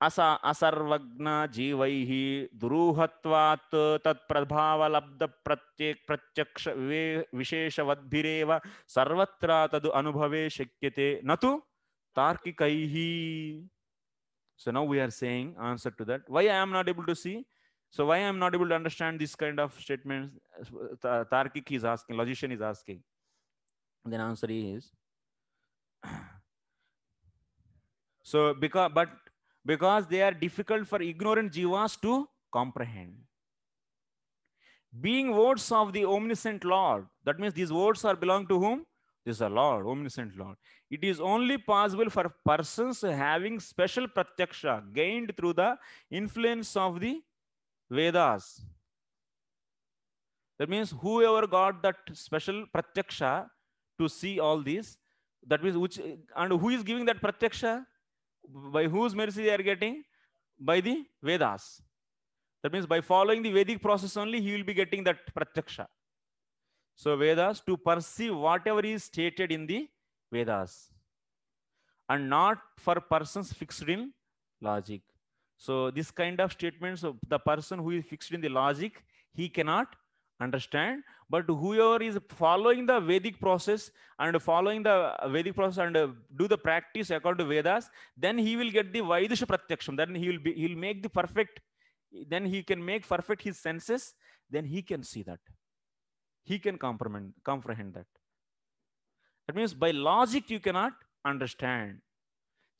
Asa Asarvagna Jivaihi duruhatvat Tat Prabhava Labda Pratyek Pratyaksha Vishesha Vadbhireva Sarvatra Tadu Anubhave Shakyate Natu Tarkikaihi. So now we are saying answer to that. Why I am not able to see? So why I am not able to understand this kind of statements? Tarkik is asking, logician is asking. Then answer is. So because but because they are difficult for ignorant jivas to comprehend. Being words of the omniscient Lord, that means these words are belong to whom? This is a Lord, omniscient Lord. It is only possible for persons having special pratyaksha gained through the influence of the Vedas. That means whoever got that special pratyaksha to see all these, that means which and who is giving that pratyaksha? By whose mercy they are getting? By the Vedas. That means by following the Vedic process only, he will be getting that pratyaksha. So Vedas to perceive whatever is stated in the Vedas and not for persons fixed in logic. So this kind of statements of the person who is fixed in the logic, he cannot understand. But whoever is following the Vedic process and following the Vedic process and do the practice according to Vedas, then he will get the Vaidusha Pratyaksham. Then he will be, he'll make the perfect, then he can make perfect his senses. Then he can see that he can comprehend comprehend that that means by logic you cannot understand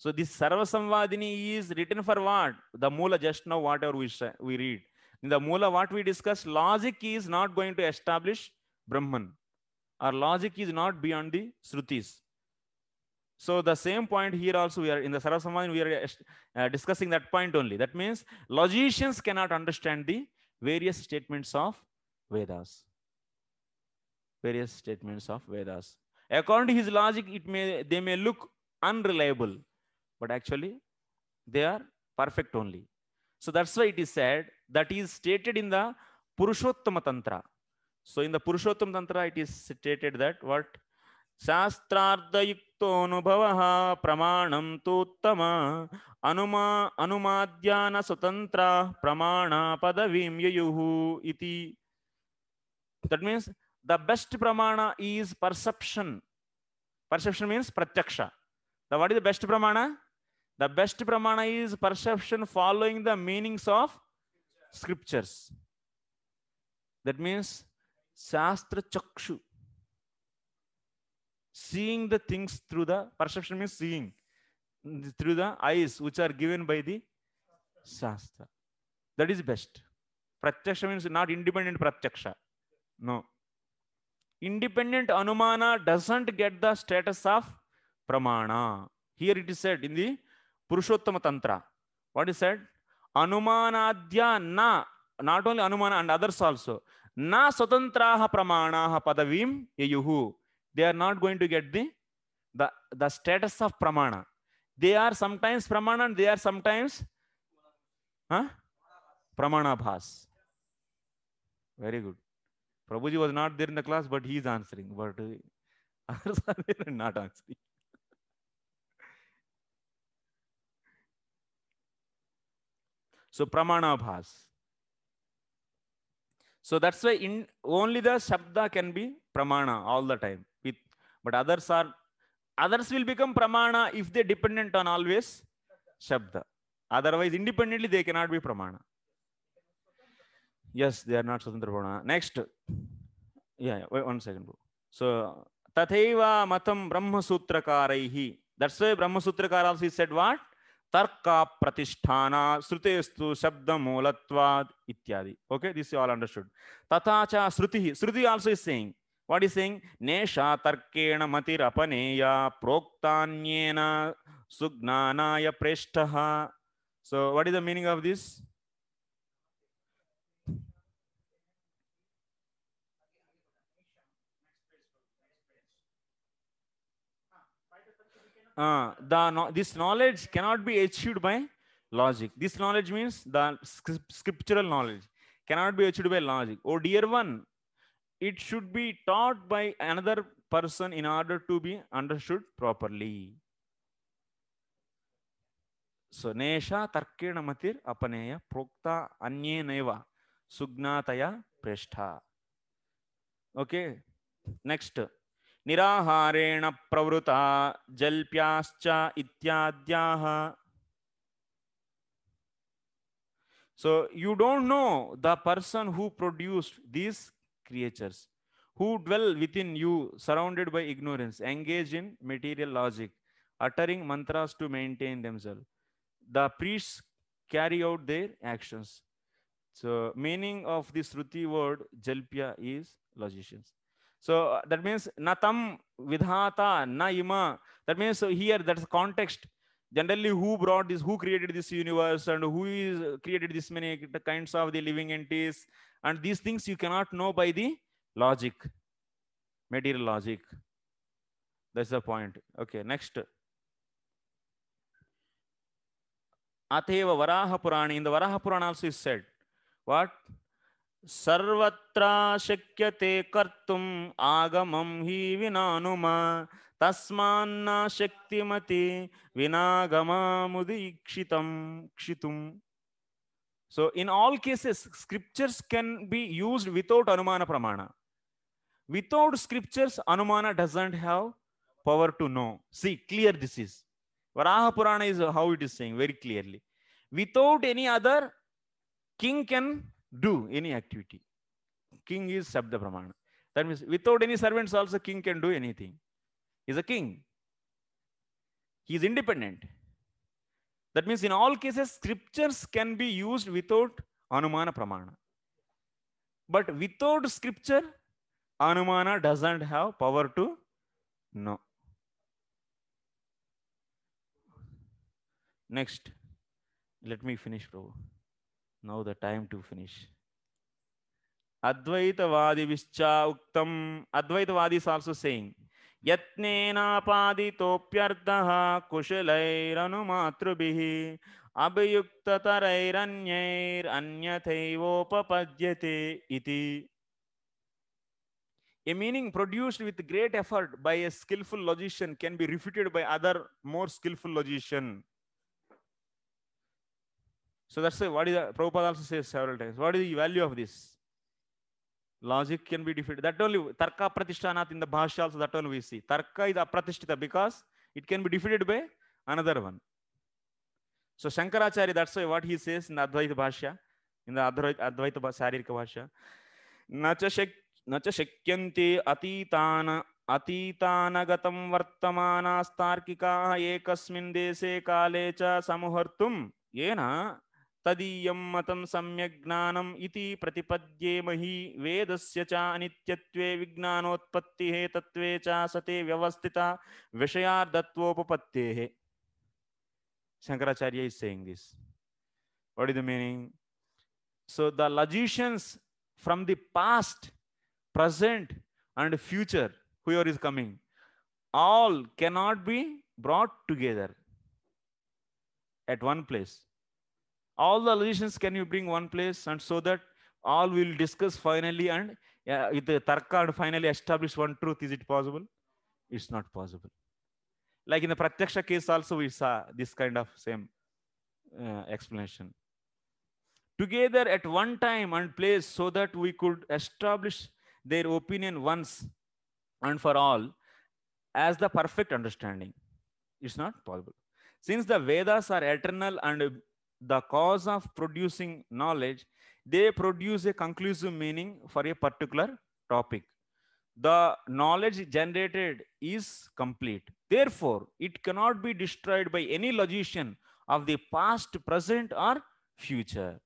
so this sarvasamvadini is written for what the mula just now whatever we we read in the mula what we discuss logic is not going to establish brahman our logic is not beyond the srutis so the same point here also we are in the Sarvasamvadin we are uh, uh, discussing that point only. That means logicians cannot understand the various statements of Vedas. various statements of Vedas. According to his logic, it may they may look unreliable, but actually they are perfect only. So that's why it is said that is stated in the Purushottama Tantra. So in the Purushottama Tantra, it is stated that what शास्त्रार्थयुक्तोऽनुभवः प्रमाणं तोत्तम अनुमा अनुमाद्यानस्वतन्त्राः प्रमाणपदवीं ययुः इति that means the best pramana is perception perception means pratyaksha the what is the best pramana the best pramana is perception following the meanings of scriptures that means shastra chakshu seeing the things through the perception means seeing through the eyes which are given by the shastra that is best pratyaksha means not independent pratyaksha no independent anumana doesn't get the status of pramana. Here it is said in the Purushottama Tantra. What is said? Anumanadya na, not only anumana and others also. Na pramana pramanaha padavim yayuhu. They are not going to get the, the, the status of pramana. They are sometimes pramana and they are sometimes huh? bhas. Very good. Prabhuji was not there in the class, but he is answering. But others are there and not answering. so pramana bhas. so that's why in only the shabda can be pramana all the time with but others are others will become pramana if they dependent on always shabda otherwise independently they cannot be pramana yes they are not swatantra bhavana next yeah, yeah wait one second bro so tathaiva matam brahma sutrakaraihi that's why brahma sutrakar also said what tarka pratisthana shrutestu shabda moolatvad ityadi okay this you all understood tatha cha shruti shruti also is saying what is saying nesha tarkena matir apaneya proktanyena sugnanaya preshtaha so what is the meaning of this the no, this knowledge cannot be achieved by logic this knowledge means the scriptural knowledge cannot be achieved by logic oh dear one it should be taught by another person in order to be understood properly so nesha tarkena matir apaneya prokta anye naiva sugnataya prashta okay next निराहारेण प्रवृता जल्प्याश्च इत्याद्याः so you don't know the person who produced these creatures who dwell within you surrounded by ignorance engage in material logic uttering mantras to maintain themselves the priest carry out their actions so meaning of this shruti word जल्पिया is logicians So that means natam vidhata na ima. That means so here that's the context. Generally, who brought this, who created this universe, and who is created this many kinds of the living entities, and these things you cannot know by the logic, material logic. That's the point. Okay, next. Atheva Varaha Purana. In the Varaha Purana also is said, what సర్వత్రా శక్యతే కర్తుం ఆగమం హి వినానుమ తస్మాన్నా శక్తిమతి వినాగమాముదీక్షితం క్షితుం so in all cases scriptures can be used without anumana pramana without scriptures anumana doesn't have power to know see clear this is Varaha Purana is how it is saying very clearly without any other king can do any activity. King is Sabda Pramana. That means without any servants also king can do anything. He's a king. He is independent. That means in all cases scriptures can be used without Anumana Pramana. But without scripture, Anumana doesn't have power to know. Next, let me finish, Prabhu. Now the time to finish అద్వైతవాది విశ్చా ఉక్తం Advaitavadis also saying యత్నేనాపాదితోప్యర్థ కుశలైరనుమాతృభి అభియుక్తతరైరన్యైరన్యథైవోపపద్యతే ఇది A meaning produced with great effort by a skillful logician can be refuted by other more skillful logician. So that's what is the, Prabhupada also says several times. What is the value of this? Logic can be defeated. That only Tarka Pratishthanat in the Bhashya also that only we see. Tarka is apratishtita because it can be defeated by another one. So Shankaracharya, that's why what he says in Advaita Bhashya, in the Advaita Saririka Bhashya. నచ శక్యంతే అతీతాన అతీతానగతం వర్తమానాస్తార్కికా ఏకస్మిన్ దేశే కాలే చ సముహర్తుం ఏన तदीय मतम सम्यज्ञानम इति प्रतिपद्ये मही वेद से अनित्यत्वे विज्ञानोत्पत्ति हे तत्वे सते व्यवस्थिता विषयार्धत्वोपपत्ते Shankaracharya is is the meaning so the logicians from the past present and future who your is coming all can be brought together at one place all the allegations can you bring one place and so that all will discuss finally and uh, with the tarka and finally establish one truth is it possible it's not possible like in the pratyaksha case also we saw this kind of same uh, explanation together at one time and place so that we could establish their opinion once and for all as the perfect understanding it's not possible since the vedas are eternal and the cause of producing knowledge, they produce a conclusive meaning for a particular topic. The knowledge generated is complete. Therefore, it cannot be destroyed by any logician of the past, present, or future.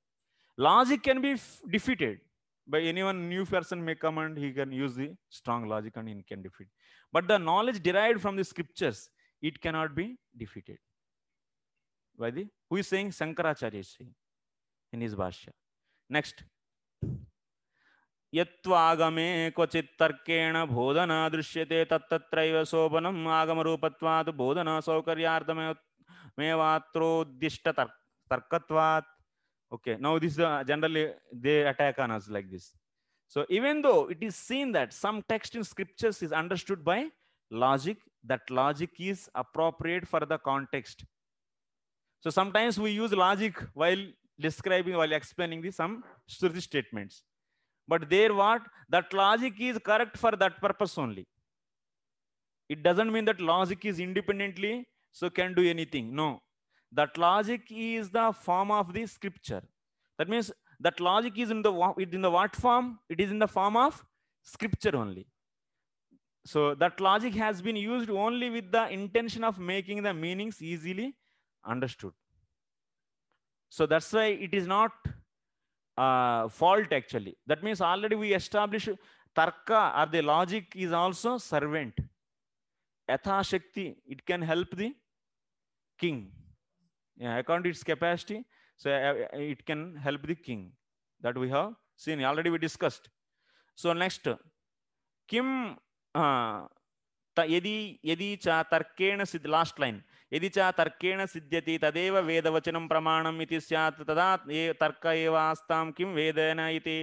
Logic can be defeated by anyone new person may come and he can use the strong logic and he can defeat. But the knowledge derived from the scriptures, it cannot be defeated. by the who is saying Shankaracharya is saying in his Bhashya. Next. यत्वागमे क्वचित् तर्केण बोधना दृश्यते तत्तत्रैव शोभनम् आगमरूपत्वात् बोधना सौकर्यार्थमेवात्रोद्दिष्ट तर्क तर्कत्वात् okay now this generally they attack on us like this so even though it is seen that some text in scriptures is understood by logic that logic is appropriate for the context So sometimes we use logic while describing, while explaining the some Shruti statements. But there what? That logic is correct for that purpose only. It doesn't mean that logic is independently, so can do anything. No. That logic is the form of the scripture. That means that logic is in the, in the what form? It is in the form of scripture only. So that logic has been used only with the intention of making the meanings easily understood so that's why it is not uh, fault actually that means already we establish tarka or the logic is also servant yatha shakti it can help the king yeah, according to its capacity so uh, it can help the king that we have seen already we discussed so next kim uh, यदि यदि च तर्केण सिद्ध last line यदि च तर्केण सिद्ध्यति तदेव वेदवचनं प्रमाणमिति स्यात् तदा तर्क आस्ता आस्तां किं वेदेन इति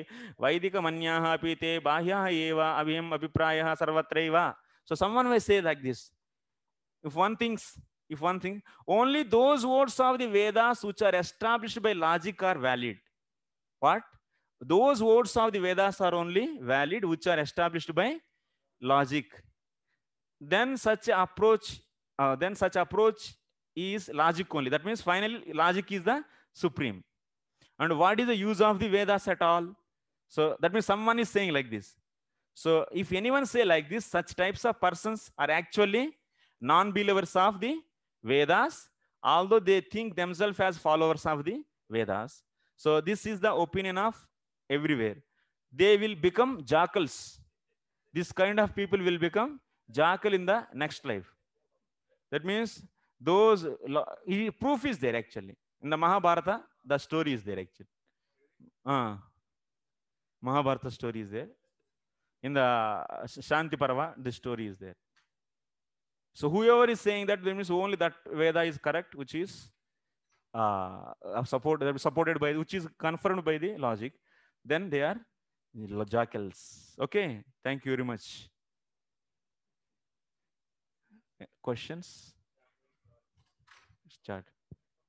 वैदिकमन्याः अपि ते बाह्याः एव अभियम् अभिप्रायः सर्वत्रैव सो someone why say like this if one things if one thing only those words of the Vedas which are established by logic are valid what those words of the Vedas are only valid which are established by logic then such approach uh, then such approach is logic only. That means finally logic is the supreme. And what is the use of the Vedas at all? So that means someone is saying like this. So if anyone say like this, such types of persons are actually non-believers of the Vedas, although they think themselves as followers of the Vedas. So this is the opinion of everywhere. They will become jackals. This kind of people will become jackal in the next life. That means those proof is there actually. In the Mahabharata, the story is there actually. Uh, Mahabharata story is there. In the uh, Shanti Parva, the story is there. So whoever is saying that, that means only that Veda is correct, which is uh, uh supported by, which is confirmed by the logic, then they are jackals. Okay, thank you very much. questions? Start.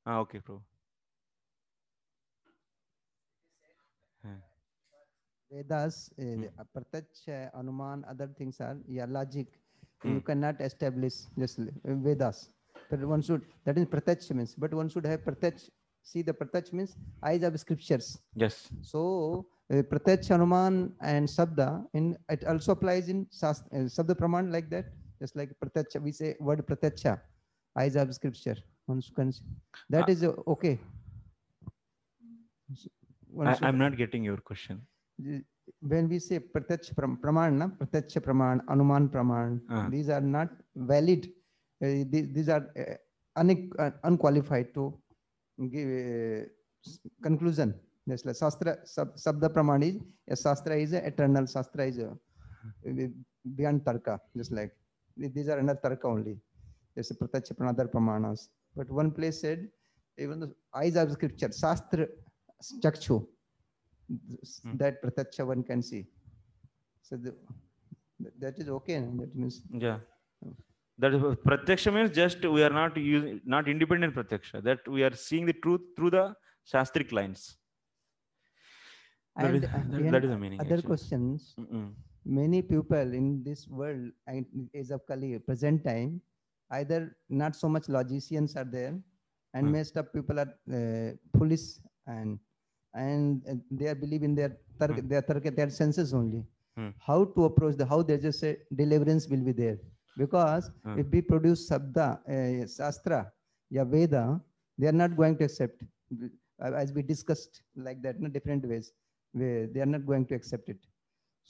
Ah, okay, bro. Vedas, uh, mm. Pratyach, Anuman, other things are yeah, logic. hmm. You cannot establish just Vedas. But one should, that is pratyaksha means, but one should have pratyaksha See, the pratyaksha means eyes of scriptures. Yes. So, uh, Pratyach, Anuman, and Sabda, in, it also applies in shastra uh, Sabda Praman like that. just like pratyaksha we say word pratyaksha eyes of scripture that uh, is uh, okay I, am not getting your question when we say pratyach praman na pratyach praman anuman praman uh-huh. these are not valid uh, these, these, are uh, un- uh, unqualified to give uh, conclusion Just like shastra sab, sabda praman is a shastra is a eternal shastra is a, uh-huh. beyond tarka just like these are another tarka only. There's a pratachip and other pramanas. But one place said, even the eyes of scripture, sastra, chakshu, hmm. that pratacha one can see. So the, that is okay. That means. Yeah. That is, pratyaksha means just we are not using not independent pratyaksha. That we are seeing the truth through the shastric lines. That and is, uh, that, that is the meaning. Other actually. questions. Mm many people in this world is of Kali, present time, either not so much logicians are there and hmm. messed up people are uh, police and and they are believe in their tar- hmm. their, tar- their senses only. Hmm. How to approach the how they just say deliverance will be there because hmm. if we produce sabda, uh, shastra, ya Veda, they are not going to accept as we discussed like that in different ways. They are not going to accept it.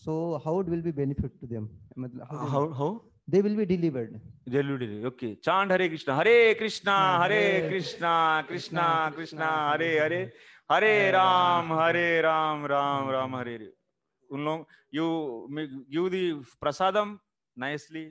so how it will be benefit to them मतलब how, how how they will be delivered they will be delivered okay chant hare krishna hare krishna hare krishna krishna krishna hare hare hare ram hare ram ram ram hare hare un log you give the prasadam nicely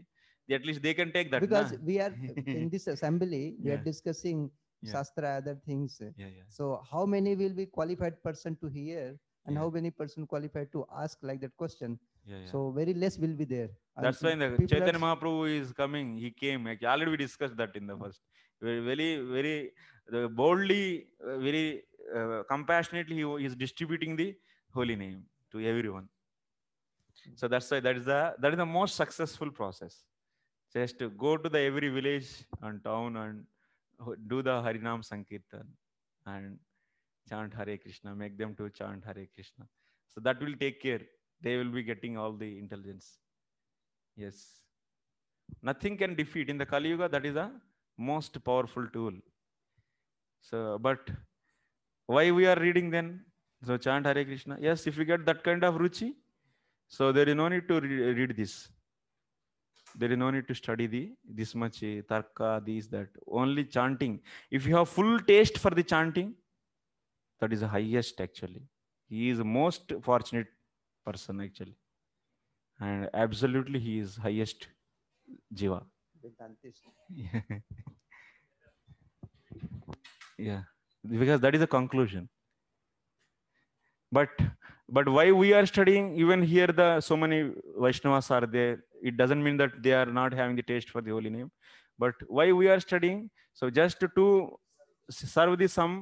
at least they can take that because na? we are in this assembly we yeah. are discussing yeah. shastra other things yeah, yeah. so how many will be qualified person to hear and yeah. how many person qualified to ask like that question yeah, yeah. so very less will be there that's why the chaitanya mahaprabhu is coming he came like, already we discussed that in the hmm. first very very, very boldly uh, very uh, compassionately he is distributing the holy name to everyone so that's why that is the that is the most successful process just to go to the every village and town and do the harinam sankirtan and chant Hare Krishna, make them to chant Hare Krishna. So that will take care. They will be getting all the intelligence. Yes. Nothing can defeat. In the Kali Yuga, that is the most powerful tool. So, but why we are reading then? So chant Hare Krishna. Yes, if we get that kind of ruchi, so there is no need to re read this. There is no need to study the this much eh, tarka, this, that. Only chanting. If you have full taste for the chanting, that is the highest actually he is the most fortunate person actually and absolutely he is highest jiva yeah because that is the conclusion but but why we are studying even here the so many vaishnavas are there it doesn't mean that they are not having the taste for the holy name but why we are studying so just to, to serve the some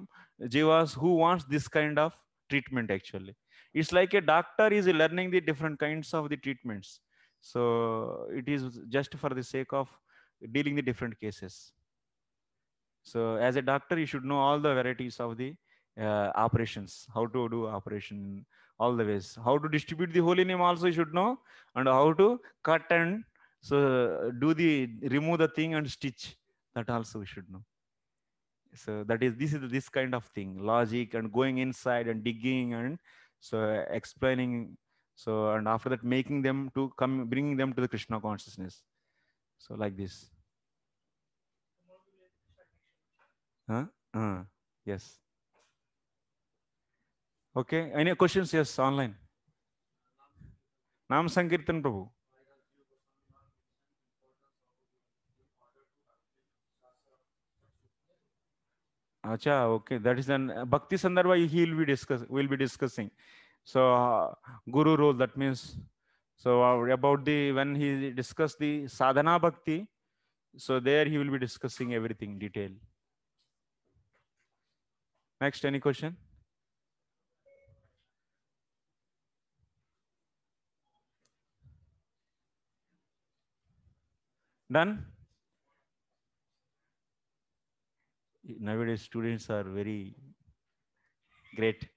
jivas who wants this kind of treatment actually. It's like a doctor is learning the different kinds of the treatments. So it is just for the sake of dealing the different cases. So as a doctor, you should know all the varieties of the uh, operations, how to do operation, all the ways, how to distribute the holy name also you should know, and how to cut and so do the remove the thing and stitch that also we should know so that is this is this kind of thing logic and going inside and digging and so explaining so and after that making them to come bringing them to the krishna consciousness so like this huh? uh, yes okay any questions yes online nam sankirtan prabhu Acha, okay, that is an bhakti sandarbha. He'll be discuss. will be discussing. So uh, guru role. That means so uh, about the when he discussed the sadhana bhakti. So there he will be discussing everything detail. Next, any question? Done. nowadays students are very great.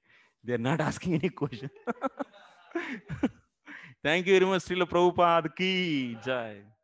They are not asking any question. Thank you very much, Srila Prabhupada ki jai.